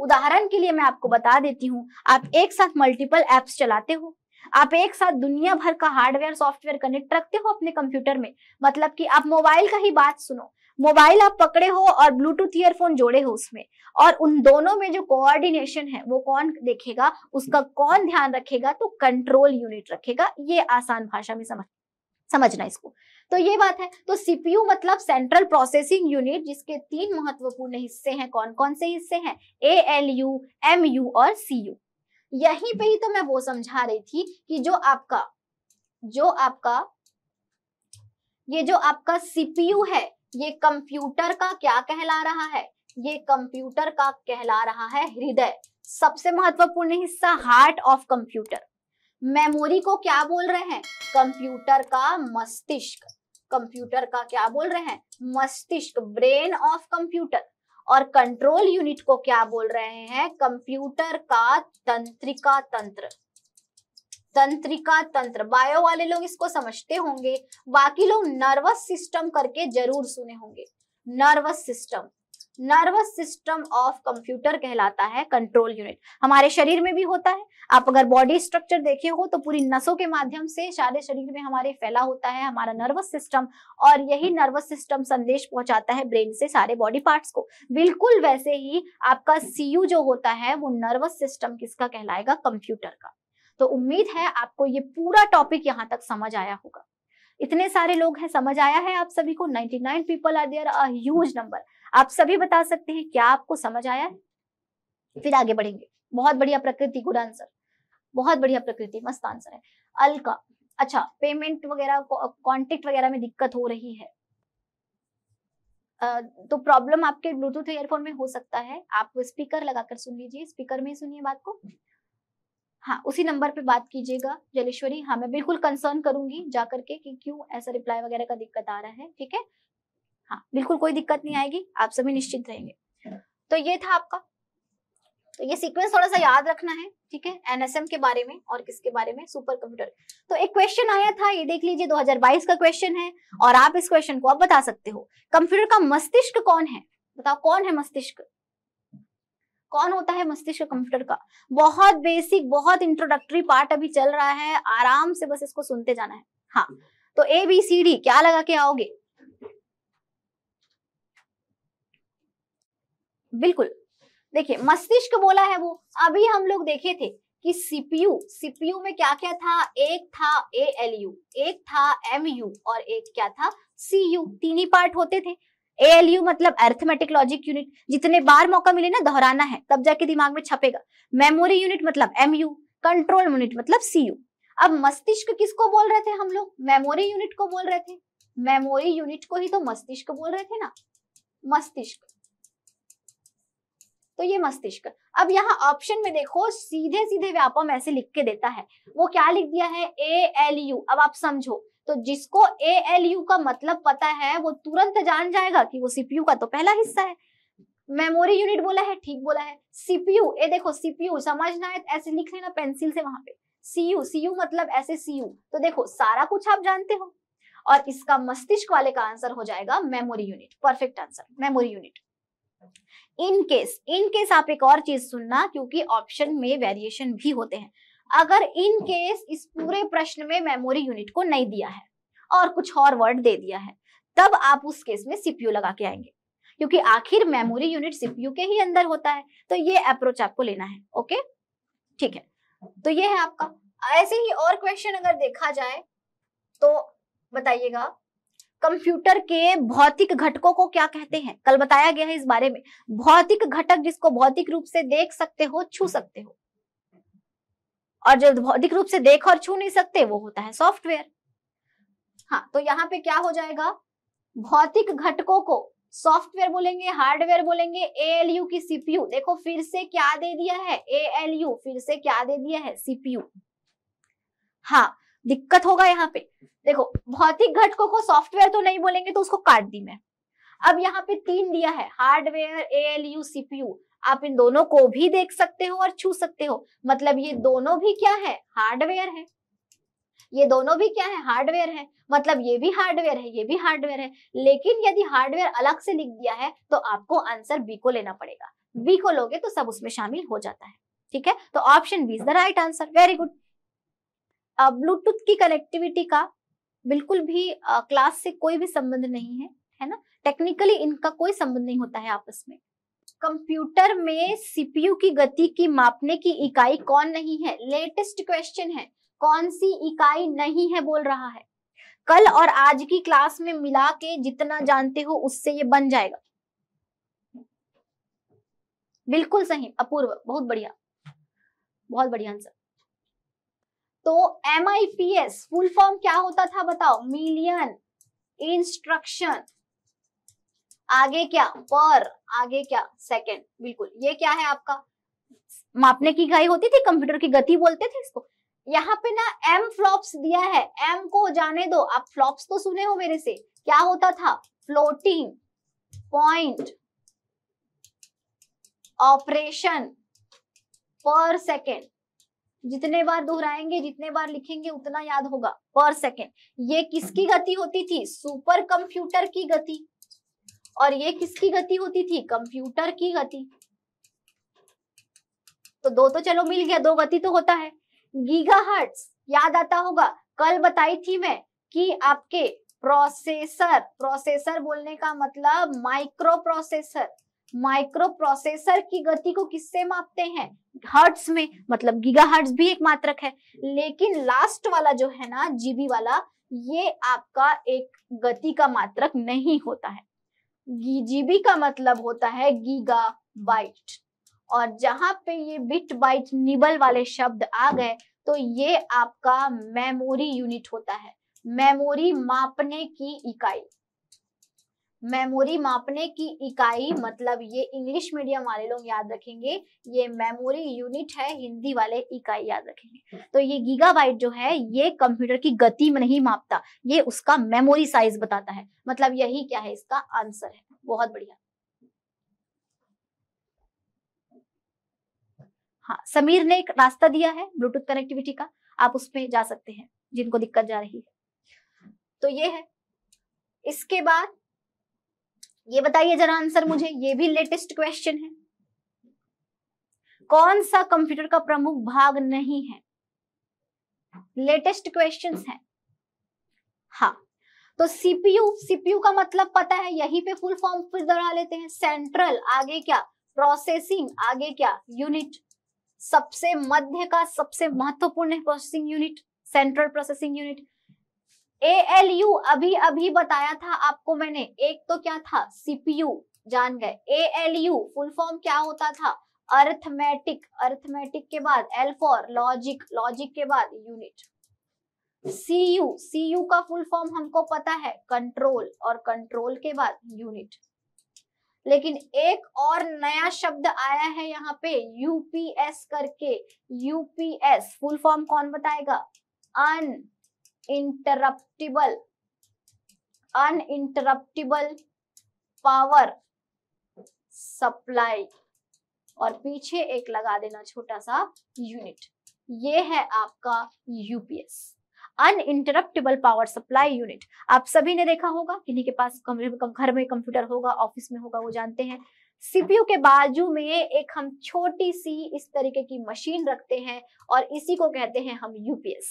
A: उदाहरण के लिए मैं आपको बता देती हूँ आप एक साथ मल्टीपल एप्स चलाते हो आप एक साथ दुनिया भर का हार्डवेयर सॉफ्टवेयर कनेक्ट रखते हो अपने कंप्यूटर में मतलब कि आप मोबाइल का ही बात सुनो मोबाइल आप पकड़े हो और ब्लूटूथ ईयरफोन जोड़े हो उसमें और उन दोनों में जो कोऑर्डिनेशन है वो कौन देखेगा उसका कौन ध्यान रखेगा तो कंट्रोल यूनिट रखेगा ये आसान भाषा में समझ समझना इसको तो ये बात है तो सीपीयू मतलब सेंट्रल प्रोसेसिंग यूनिट जिसके तीन महत्वपूर्ण हिस्से हैं कौन कौन से हिस्से हैं A L U M U और सी यू यहीं पे ही तो मैं वो समझा रही थी कि जो आपका जो आपका ये जो आपका सीपीयू है ये कंप्यूटर का क्या कहला रहा है ये कंप्यूटर का कहला रहा है हृदय सबसे महत्वपूर्ण हिस्सा हार्ट ऑफ कंप्यूटर मेमोरी को क्या बोल रहे हैं कंप्यूटर का मस्तिष्क कंप्यूटर का क्या बोल रहे हैं मस्तिष्क ब्रेन ऑफ कंप्यूटर और कंट्रोल यूनिट को क्या बोल रहे हैं कंप्यूटर का तंत्रिका तंत्र तंत्रिका तंत्र बायो वाले लोग इसको समझते होंगे बाकी लोग नर्वस सिस्टम करके जरूर सुने होंगे nervous system nervous system of computer कहलाता है कंट्रोल यूनिट हमारे शरीर में भी होता है आप अगर बॉडी स्ट्रक्चर देखे हो तो पूरी नसों के माध्यम से सारे शरीर में हमारे फैला होता है हमारा नर्वस सिस्टम और यही नर्वस सिस्टम संदेश पहुंचाता है ब्रेन से सारे बॉडी पार्ट्स को बिल्कुल वैसे ही आपका सीयू जो होता है वो नर्वस सिस्टम किसका कहलाएगा कंप्यूटर का तो उम्मीद है आपको ये पूरा टॉपिक यहाँ तक समझ आया होगा इतने सारे लोग हैं समझ आया है आप सभी को 99 people are there as number आप सभी बता सकते हैं क्या आपको समझ आया है फिर आगे बढ़ेंगे बहुत बढ़िया प्रकृति गुड आंसर बहुत बढ़िया प्रकृति मस्त आंसर है अलका अच्छा पेमेंट वगैरह कॉन्टेक्ट वगैरह में दिक्कत हो रही है Uh, तो प्रॉब्लम आपके ब्लूटूथ एयरफोन में हो सकता है आप स्पीकर लगाकर सुन लीजिए स्पीकर में सुनिए बात को हाँ उसी नंबर पे बात कीजिएगा जलेश्वरी हाँ मैं बिल्कुल कंसर्न करूंगी जा करके कि क्यों ऐसा रिप्लाई वगैरह का दिक्कत आ रहा है ठीक है हाँ बिल्कुल कोई दिक्कत नहीं आएगी आप सभी निश्चित रहेंगे तो ये था आपका तो ये सीक्वेंस थोड़ा सा याद रखना है ठीक है एनएसएम के बारे में और किसके बारे में सुपर कंप्यूटर तो एक क्वेश्चन आया था ये देख लीजिए 2022 का क्वेश्चन है और आप इस क्वेश्चन को अब बता सकते हो कंप्यूटर का मस्तिष्क कौन है बताओ कौन है मस्तिष्क कौन होता है मस्तिष्क कंप्यूटर का बहुत बेसिक बहुत इंट्रोडक्टरी पार्ट अभी चल रहा है आराम से बस इसको सुनते जाना है हाँ तो ए बी सी डी क्या लगा के आओगे बिल्कुल देखिए मस्तिष्क बोला है वो अभी हम लोग देखे थे कि सीपीयू सीपीयू में क्या क्या था एक था ए एल यू एक था एम यू और एक क्या था सी यू तीन ही पार्ट होते थे एएलयू मतलब अर्थमेटिक लॉजिक यूनिट जितने बार मौका मिले ना दोहराना है तब जाके दिमाग में छपेगा मेमोरी यूनिट मतलब एमयू कंट्रोल यूनिट मतलब सीयू अब मस्तिष्क किसको बोल रहे थे हम लोग मेमोरी यूनिट को बोल रहे थे मेमोरी यूनिट को ही तो मस्तिष्क बोल रहे थे ना मस्तिष्क तो ये मस्तिष्क अब यहाँ ऑप्शन में देखो सीधे सीधे व्यापम ऐसे लिख के देता है वो क्या लिख दिया है ए एल यू अब आप समझो तो जिसको ए एल यू का मतलब पता है वो तुरंत जान जाएगा कि वो सीपीयू का तो पहला हिस्सा है मेमोरी यूनिट बोला है ठीक बोला है सीपीयू ए देखो सीपीयू समझना है तो ऐसे लिख लेना पेंसिल से वहां पे सीयू सीयू मतलब ऐसे सीयू तो देखो सारा कुछ आप जानते हो और इसका मस्तिष्क वाले का आंसर हो जाएगा memory unit perfect answer memory unit in case in case आप एक और चीज सुनना क्योंकि ऑप्शन में वेरिएशन भी होते हैं अगर इन केस इस पूरे प्रश्न में मेमोरी यूनिट को नहीं दिया है और कुछ और वर्ड दे दिया है तब आप उस केस में सीपीयू लगा के आएंगे क्योंकि आखिर मेमोरी यूनिट सीपीयू के ही अंदर होता है तो ये अप्रोच आपको लेना है ओके ठीक है तो ये है आपका ऐसे ही और क्वेश्चन अगर देखा जाए तो बताइएगा कंप्यूटर के भौतिक घटकों को क्या कहते हैं कल बताया गया है इस बारे में भौतिक घटक जिसको भौतिक रूप से देख सकते हो छू सकते हो और जो भौतिक रूप से देख और छू नहीं सकते वो होता है सॉफ्टवेयर हाँ तो यहाँ पे क्या हो जाएगा भौतिक घटकों को सॉफ्टवेयर बोलेंगे हार्डवेयर बोलेंगे एएलयू की सीपीयू देखो फिर से क्या दे दिया है एएलयू फिर से क्या दे दिया है सीपीयू हाँ दिक्कत होगा यहाँ पे देखो भौतिक घटकों को सॉफ्टवेयर तो नहीं बोलेंगे तो उसको काट दी मैं अब यहाँ पे तीन दिया है हार्डवेयर एएलयू सीपीयू आप इन दोनों को भी देख सकते हो और छू सकते हो मतलब ये दोनों भी क्या है हार्डवेयर है ये दोनों भी क्या है हार्डवेयर है मतलब ये भी हार्डवेयर है ये भी हार्डवेयर है लेकिन यदि हार्डवेयर अलग से लिख दिया है तो आपको आंसर बी को लेना पड़ेगा बी को लोगे तो सब उसमें शामिल हो जाता है ठीक है तो option B is the right answer very good bluetooth की कनेक्टिविटी का बिल्कुल भी क्लास से कोई भी संबंध नहीं है है ना टेक्निकली इनका कोई संबंध नहीं होता है आपस में कंप्यूटर में सीपीयू की गति की मापने की इकाई कौन नहीं है लेटेस्ट क्वेश्चन है कौन सी इकाई नहीं है बोल रहा है कल और आज की क्लास में मिला के जितना जानते हो उससे ये बन जाएगा बिल्कुल सही अपूर्व बहुत बढ़िया बहुत बढ़िया आंसर तो M I P S full form क्या होता था बताओ मिलियन इंस्ट्रक्शन आगे क्या पर आगे क्या सेकंड बिल्कुल ये क्या है आपका मापने की गाई होती थी कंप्यूटर की गति बोलते थे इसको यहाँ पे ना एम फ्लॉप्स दिया है एम को जाने दो आप फ्लॉप्स तो सुने हो मेरे से क्या होता था floating point operation per second जितने बार दोहराएंगे जितने बार लिखेंगे उतना याद होगा पर सेकेंड ये किसकी गति होती थी सुपर कंप्यूटर की गति और ये किसकी गति होती थी कंप्यूटर की गति तो दो तो चलो मिल गया दो गति तो होता है गीगाहर्ट्स याद आता होगा कल बताई थी मैं कि आपके प्रोसेसर प्रोसेसर बोलने का मतलब माइक्रो प्रोसेसर माइक्रो प्रोसेसर की गति को किससे मापते हैं हर्ट्स में मतलब गीगा हर्ट्स भी एक मात्रक है लेकिन लास्ट वाला जो है ना जीबी वाला ये आपका एक गति का मात्रक नहीं होता है जीबी का मतलब होता है गीगा बाइट और जहां पे ये बिट बाइट निबल वाले शब्द आ गए तो ये आपका मेमोरी यूनिट होता है मेमोरी मापने की इकाई मेमोरी मापने की इकाई मतलब ये इंग्लिश मीडियम वाले लोग याद रखेंगे ये मेमोरी यूनिट है हिंदी वाले इकाई याद रखेंगे तो ये गीगाबाइट जो है ये कंप्यूटर की गति में नहीं मापता ये उसका मेमोरी साइज बताता है मतलब यही क्या है इसका आंसर है बहुत बढ़िया हाँ समीर ने एक रास्ता दिया है ब्लूटूथ कनेक्टिविटी का आप उसमें जा सकते हैं जिनको दिक्कत जा रही है तो ये है इसके बाद ये बताइए जरा आंसर मुझे ये भी लेटेस्ट क्वेश्चन है कौन सा कंप्यूटर का प्रमुख भाग नहीं है लेटेस्ट क्वेश्चन है हाँ तो सीपीयू सीपीयू का मतलब पता है यही पे फुल फॉर्म फिर दोहरा लेते हैं सेंट्रल आगे क्या प्रोसेसिंग आगे क्या यूनिट सबसे मध्य का सबसे महत्वपूर्ण है processing unit central processing unit A L U अभी अभी बताया था आपको मैंने एक तो क्या था सीपीयू जान गए A L U full form क्या होता था अर्थमेटिक अर्थमेटिक के बाद एल फॉर लॉजिक लॉजिक के बाद unit C U C U का फुल फॉर्म हमको पता है कंट्रोल और कंट्रोल के बाद यूनिट लेकिन एक और नया शब्द आया है यहाँ पे यूपीएस करके यूपीएस फुल फॉर्म कौन बताएगा अन अन इंटरप्टिबल पावर सप्लाई और पीछे एक लगा देना छोटा सा यूनिट ये है आपका UPS uninterruptible power supply unit आप सभी ने देखा होगा किन्हीं के पास घर में कंप्यूटर होगा ऑफिस में होगा वो जानते हैं सीपीयू के बाजू में एक हम छोटी सी इस तरीके की मशीन रखते हैं और इसी को कहते हैं हम यूपीएस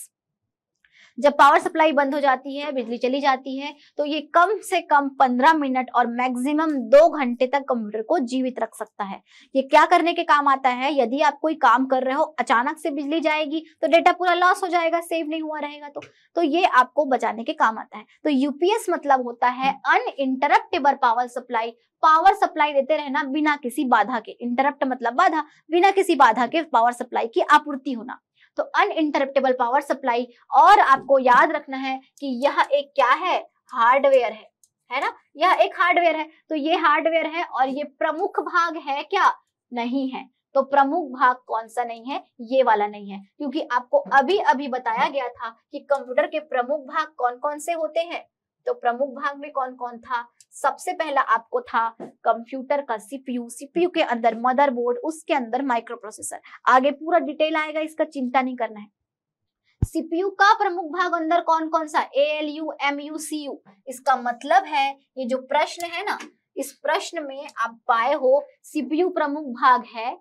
A: जब पावर सप्लाई बंद हो जाती है बिजली चली जाती है तो ये कम से कम पंद्रह मिनट और मैक्सिमम दो घंटे तक कंप्यूटर को जीवित रख सकता है ये क्या करने के काम आता है यदि आप कोई काम कर रहे हो अचानक से बिजली जाएगी तो डेटा पूरा लॉस हो जाएगा सेव नहीं हुआ रहेगा तो तो ये आपको बचाने के काम आता है तो यूपीएस मतलब होता है uninterruptible power supply power supply देते रहना बिना किसी बाधा के इंटरप्ट मतलब बाधा बिना किसी बाधा के पावर सप्लाई की आपूर्ति होना तो अनइंटरप्टेबल पावर सप्लाई और आपको याद रखना है कि यह एक क्या है हार्डवेयर है है ना यह एक हार्डवेयर है तो ये हार्डवेयर है और ये प्रमुख भाग है क्या नहीं है तो प्रमुख भाग कौन सा नहीं है ये वाला नहीं है क्योंकि आपको अभी अभी बताया गया था कि कंप्यूटर के प्रमुख भाग कौन कौन से होते हैं तो प्रमुख भाग में कौन कौन था सबसे पहला आपको था कंप्यूटर का सीपीयू सीपीयू के अंदर मदरबोर्ड उसके अंदर माइक्रो प्रोसेसर आगे पूरा डिटेल आएगा इसका चिंता नहीं करना है सीपीयू का प्रमुख भाग अंदर कौन कौन सा A L U M U C U इसका मतलब है ये जो प्रश्न है ना इस प्रश्न में आप पाए हो सीपीयू प्रमुख भाग है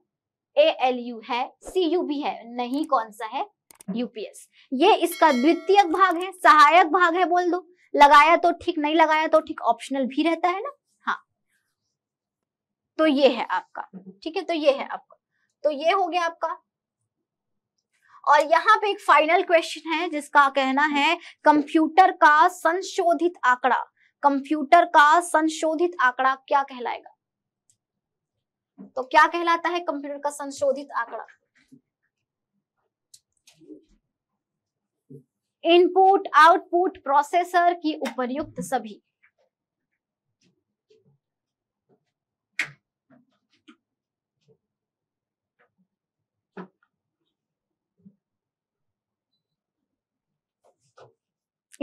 A: ए एल यू है सी यू भी है नहीं कौन सा है यूपीएस ये इसका द्वितीय भाग है सहायक भाग है बोल दो लगाया तो ठीक नहीं लगाया तो ठीक ऑप्शनल भी रहता है ना हाँ तो ये है आपका ठीक है तो ये है आपका तो ये हो गया आपका और यहाँ पे एक फाइनल क्वेश्चन है जिसका कहना है कंप्यूटर का संशोधित आंकड़ा कंप्यूटर का संशोधित आंकड़ा क्या कहलाएगा तो क्या कहलाता है कंप्यूटर का संशोधित आंकड़ा इनपुट आउटपुट प्रोसेसर की उपयुक्त सभी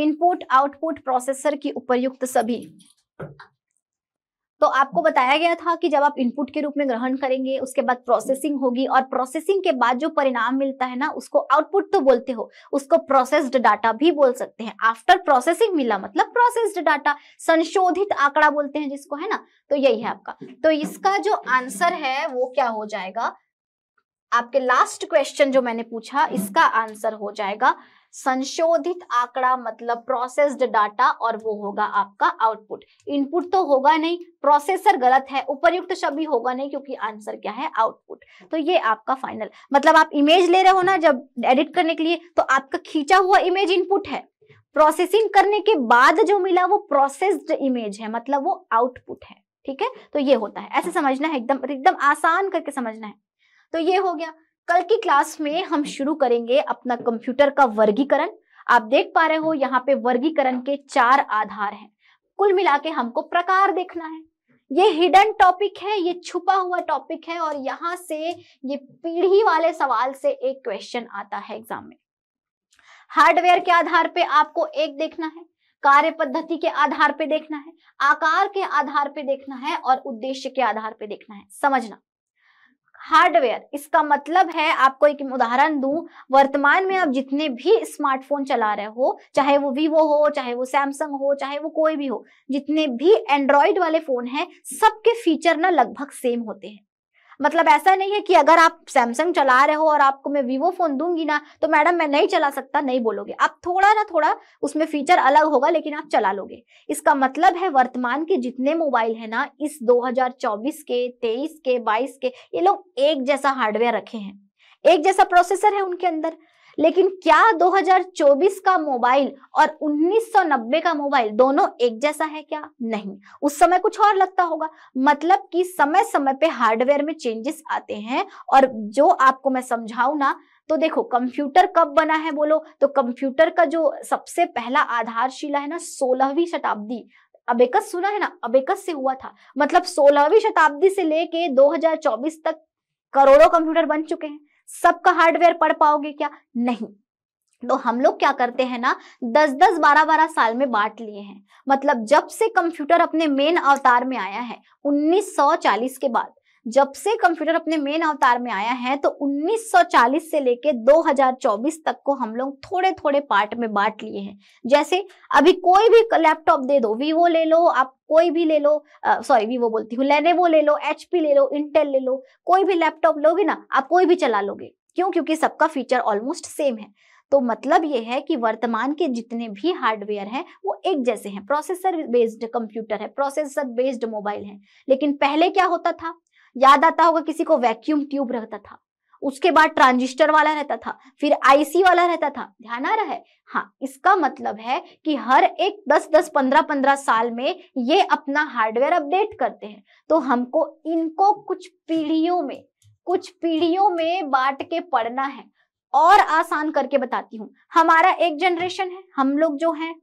A: इनपुट आउटपुट प्रोसेसर की उपयुक्त सभी तो आपको बताया गया था कि जब आप इनपुट के रूप में ग्रहण करेंगे उसके बाद प्रोसेसिंग होगी और प्रोसेसिंग के बाद जो परिणाम मिलता है ना उसको आउटपुट तो बोलते हो उसको प्रोसेस्ड डाटा भी बोल सकते हैं आफ्टर प्रोसेसिंग मिला मतलब प्रोसेस्ड डाटा संशोधित आंकड़ा बोलते हैं जिसको है ना तो यही है आपका तो इसका जो आंसर है वो क्या हो जाएगा आपके लास्ट क्वेश्चन जो मैंने पूछा इसका आंसर हो जाएगा संशोधित आंकड़ा मतलब प्रोसेस्ड डाटा और वो होगा आपका आउटपुट इनपुट तो होगा नहीं प्रोसेसर गलत है उपयुक्त तो शब्द होगा नहीं क्योंकि आंसर क्या है आउटपुट तो ये आपका फाइनल मतलब आप इमेज ले रहे हो ना जब एडिट करने के लिए तो आपका खींचा हुआ इमेज इनपुट है प्रोसेसिंग करने के बाद जो मिला वो प्रोसेस्ड इमेज है मतलब वो आउटपुट है ठीक है तो ये होता है ऐसे समझना है एकदम एकदम आसान करके समझना है तो ये हो गया कल की क्लास में हम शुरू करेंगे अपना कंप्यूटर का वर्गीकरण आप देख पा रहे हो यहाँ पे वर्गीकरण के चार आधार हैं कुल मिला के हमको प्रकार देखना है ये हिडन टॉपिक है ये छुपा हुआ टॉपिक है और यहाँ से ये पीढ़ी वाले सवाल से एक क्वेश्चन आता है एग्जाम में हार्डवेयर के आधार पे आपको एक देखना है कार्य पद्धति के आधार पे देखना है आकार के आधार पे देखना है और उद्देश्य के आधार पे देखना है समझना हार्डवेयर इसका मतलब है आपको एक उदाहरण दूं वर्तमान में आप जितने भी स्मार्टफोन चला रहे हो चाहे वो वीवो हो चाहे वो सैमसंग हो चाहे वो कोई भी हो जितने भी एंड्रॉइड वाले फोन हैं सबके फीचर ना लगभग सेम होते हैं मतलब ऐसा नहीं है कि अगर आप सैमसंग चला रहे हो और आपको मैं वीवो फोन दूंगी ना तो मैडम मैं नहीं चला सकता नहीं बोलोगे आप थोड़ा ना थोड़ा उसमें फीचर अलग होगा लेकिन आप चला लोगे इसका मतलब है वर्तमान के जितने मोबाइल है ना इस 2024 के 23 के 22 के ये लोग एक जैसा हार्डवेयर रखे हैं एक जैसा प्रोसेसर है उनके अंदर लेकिन क्या 2024 का मोबाइल और 1990 का मोबाइल दोनों एक जैसा है क्या नहीं उस समय कुछ और लगता होगा मतलब कि समय समय पे हार्डवेयर में चेंजेस आते हैं और जो आपको मैं समझाऊ ना तो देखो कंप्यूटर कब बना है बोलो तो कंप्यूटर का जो सबसे पहला आधारशिला है ना सोलहवीं शताब्दी अबेकस सुना है ना अबेकस से हुआ था मतलब सोलहवीं शताब्दी से लेके 2024 तक करोड़ों कंप्यूटर बन चुके हैं सबका हार्डवेयर पढ़ पाओगे क्या नहीं तो हम लोग क्या करते हैं ना दस दस बारह बारह साल में बांट लिए हैं मतलब जब से कंप्यूटर अपने मेन अवतार में आया है 1940 के बाद जब से कंप्यूटर अपने मेन अवतार में आया है तो 1940 से लेके 2024 तक को हम लोग थोड़े थोड़े पार्ट में बांट लिए हैं जैसे अभी कोई भी लैपटॉप दे दो वीवो ले लो आप कोई भी ले लो सॉरी वीवो बोलती हूँ लेनेवो ले लो एचपी ले लो इंटेल ले लो कोई भी लैपटॉप लोगे ना आप कोई भी चला लोगे क्यों क्योंकि सबका फीचर ऑलमोस्ट सेम है तो मतलब ये है कि वर्तमान के जितने भी हार्डवेयर हैं वो एक जैसे हैं प्रोसेसर बेस्ड कंप्यूटर है प्रोसेसर बेस्ड मोबाइल है लेकिन पहले क्या होता था याद आता होगा किसी को वैक्यूम ट्यूब रहता था उसके बाद ट्रांजिस्टर वाला रहता था फिर आईसी वाला रहता था ध्यान आ रहा है हाँ इसका मतलब है कि हर एक 10 10 15 15 साल में ये अपना हार्डवेयर अपडेट करते हैं तो हमको इनको कुछ पीढ़ियों में कुछ पीढ़ियों में बांट के पढ़ना है और आसान करके बताती हूँ हमारा एक जनरेशन है हम लोग जो हैं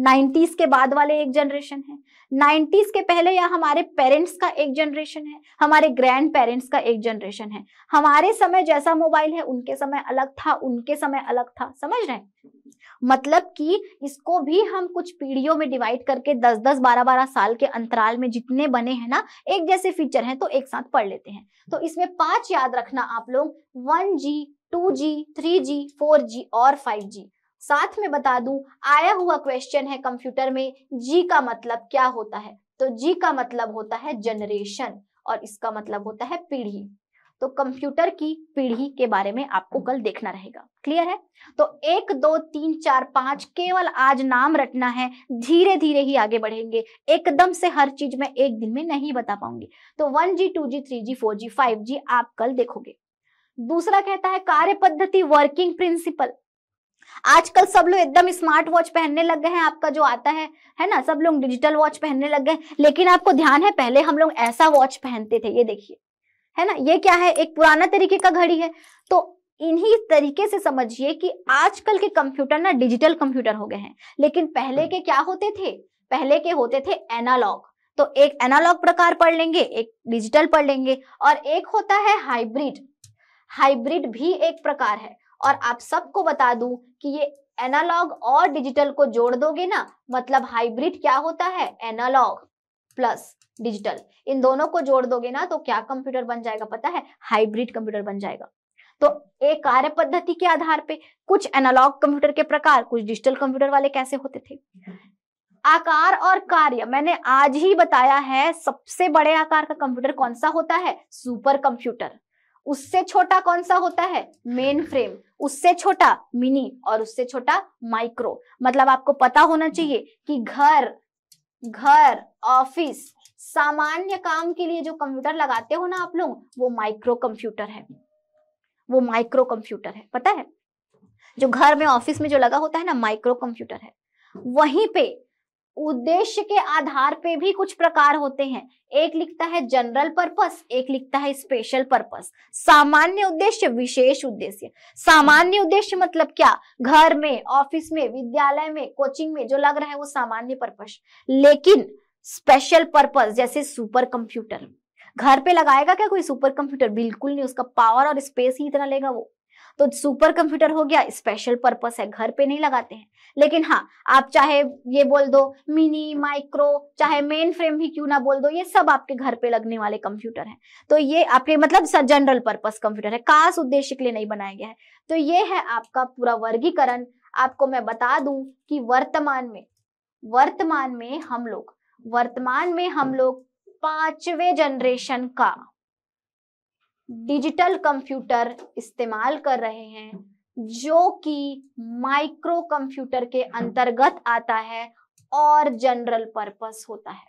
A: 90s के बाद वाले एक जनरेशन है नाइन्टीज के पहले या हमारे पेरेंट्स का एक जनरेशन है हमारे ग्रैंड पेरेंट्स का एक जनरेशन है हमारे समय जैसा मोबाइल है उनके समय अलग था उनके समय अलग था समझ रहे हैं मतलब कि इसको भी हम कुछ पीढ़ियों में डिवाइड करके 10 10 12 12 साल के अंतराल में जितने बने हैं ना एक जैसे फीचर हैं तो एक साथ पढ़ लेते हैं तो इसमें पांच याद रखना आप लोग one G two G three G four G और फाइव जी साथ में बता दूं आया हुआ क्वेश्चन है कंप्यूटर में जी का मतलब क्या होता है तो जी का मतलब होता है जनरेशन और इसका मतलब होता है पीढ़ी तो कंप्यूटर की पीढ़ी के बारे में आपको कल देखना रहेगा क्लियर है तो एक दो तीन चार पांच केवल आज नाम रटना है धीरे धीरे ही आगे बढ़ेंगे एकदम से हर चीज में एक दिन में नहीं बता पाऊंगी तो one G two G three G four G five G आप कल देखोगे दूसरा कहता है कार्य पद्धति वर्किंग प्रिंसिपल आजकल सब लोग एकदम स्मार्ट वॉच पहनने लग गए हैं आपका जो आता है है ना सब लोग डिजिटल वॉच पहनने लग गए लेकिन आपको ध्यान है पहले हम लोग ऐसा वॉच पहनते थे ये देखिए है ना ये क्या है एक पुराना तरीके का घड़ी है तो इन्हीं तरीके से समझिए कि आजकल के कंप्यूटर ना डिजिटल कंप्यूटर हो गए हैं लेकिन पहले के क्या होते थे पहले के होते थे एनालॉग तो एक एनालॉग प्रकार पढ़ लेंगे एक डिजिटल पढ़ लेंगे और एक होता है हाइब्रिड हाइब्रिड भी एक प्रकार है और आप सबको बता दूं कि ये एनालॉग और डिजिटल को जोड़ दोगे ना मतलब हाइब्रिड क्या होता है एनालॉग प्लस डिजिटल इन दोनों को जोड़ दोगे ना तो क्या कंप्यूटर बन जाएगा पता है हाइब्रिड कंप्यूटर बन जाएगा तो एक कार्य पद्धति के आधार पे कुछ एनालॉग कंप्यूटर के प्रकार कुछ डिजिटल कंप्यूटर वाले कैसे होते थे आकार और कार्य मैंने आज ही बताया है सबसे बड़े आकार का कंप्यूटर कौन सा होता है सुपर कंप्यूटर उससे छोटा कौन सा होता है मेन फ्रेम उससे छोटा मिनी और उससे छोटा माइक्रो मतलब आपको पता होना चाहिए कि घर घर ऑफिस सामान्य काम के लिए जो कंप्यूटर लगाते हो ना आप लोग वो माइक्रो कंप्यूटर है वो माइक्रो कंप्यूटर है पता है जो घर में ऑफिस में जो लगा होता है ना माइक्रो कंप्यूटर है वहीं पे उद्देश्य के आधार पे भी कुछ प्रकार होते हैं एक लिखता है जनरल पर्पस एक लिखता है स्पेशल पर्पस सामान्य उद्देश्य विशेष उद्देश्य सामान्य उद्देश्य मतलब क्या घर में ऑफिस में विद्यालय में कोचिंग में जो लग रहा है वो सामान्य पर्पस लेकिन स्पेशल पर्पस जैसे सुपर कंप्यूटर घर पे लगाएगा क्या कोई सुपर कंप्यूटर बिल्कुल नहीं उसका पावर और स्पेस ही इतना लेगा वो तो सुपर कंप्यूटर हो गया स्पेशल पर्पस है घर पे नहीं लगाते हैं लेकिन हाँ आप चाहे ये बोल दो मिनी माइक्रो चाहे मेन फ्रेम भी क्यों ना बोल दो ये सब आपके घर पे लगने वाले कंप्यूटर हैं तो ये आपके मतलब जनरल पर्पस कंप्यूटर है खास उद्देश्य के लिए नहीं बनाया गया है तो ये है आपका पूरा वर्गीकरण आपको मैं बता दूं कि वर्तमान में वर्तमान में हम लोग वर्तमान में हम लोग पांचवे जनरेशन का डिजिटल कंप्यूटर इस्तेमाल कर रहे हैं जो कि माइक्रो कंप्यूटर के अंतर्गत आता है और जनरल पर्पस होता है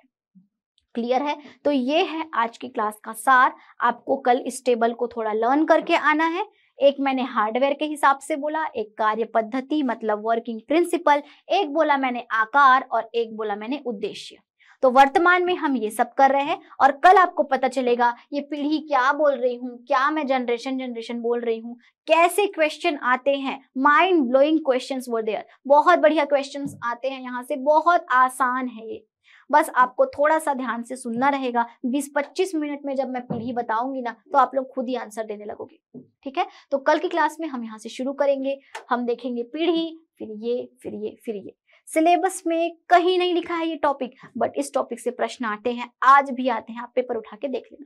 A: क्लियर है तो ये है आज की क्लास का सार आपको कल इस टेबल को थोड़ा लर्न करके आना है एक मैंने हार्डवेयर के हिसाब से बोला एक कार्य पद्धति मतलब वर्किंग प्रिंसिपल एक बोला मैंने आकार और एक बोला मैंने उद्देश्य तो वर्तमान में हम ये सब कर रहे हैं और कल आपको पता चलेगा ये पीढ़ी क्या बोल रही हूँ क्या मैं जनरेशन जनरेशन बोल रही हूँ कैसे क्वेश्चन आते हैं माइंड ब्लोइंग क्वेश्चन वो देयर बहुत बढ़िया क्वेश्चन आते हैं यहाँ से बहुत आसान है ये बस आपको थोड़ा सा ध्यान से सुनना रहेगा 20-25 मिनट में जब मैं पीढ़ी बताऊंगी ना तो आप लोग खुद ही आंसर देने लगोगे ठीक है तो कल की क्लास में हम यहाँ से शुरू करेंगे हम देखेंगे पीढ़ी फिर ये फिर ये फिर ये सिलेबस में कहीं नहीं लिखा है ये टॉपिक बट इस टॉपिक से प्रश्न आते हैं आज भी आते हैं आप पेपर उठा के देख लेना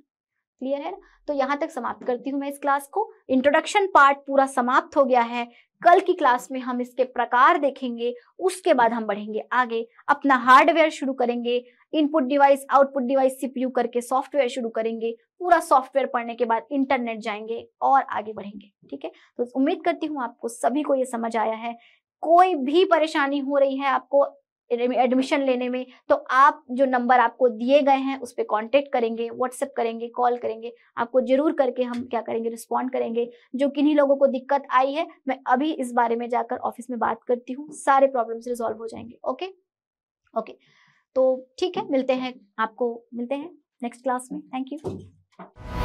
A: क्लियर है ना तो यहाँ तक समाप्त करती हूँ मैं इस क्लास को इंट्रोडक्शन पार्ट पूरा समाप्त हो गया है कल की क्लास में हम इसके प्रकार देखेंगे उसके बाद हम बढ़ेंगे आगे अपना हार्डवेयर शुरू करेंगे input device output device CPU करके सॉफ्टवेयर शुरू करेंगे पूरा सॉफ्टवेयर पढ़ने के बाद इंटरनेट जाएंगे और आगे बढ़ेंगे ठीक है तो उम्मीद करती हूँ आपको सभी को ये समझ आया है कोई भी परेशानी हो रही है आपको एडमिशन लेने में तो आप जो नंबर आपको दिए गए हैं उस पर कॉन्टेक्ट करेंगे व्हाट्सएप करेंगे कॉल करेंगे आपको जरूर करके हम क्या करेंगे रिस्पॉन्ड करेंगे जो किन्हीं लोगों को दिक्कत आई है मैं अभी इस बारे में जाकर ऑफिस में बात करती हूँ सारे प्रॉब्लम्स रिजॉल्व हो जाएंगे ओके ओके तो ठीक है मिलते हैं आपको मिलते हैं नेक्स्ट क्लास में थैंक यू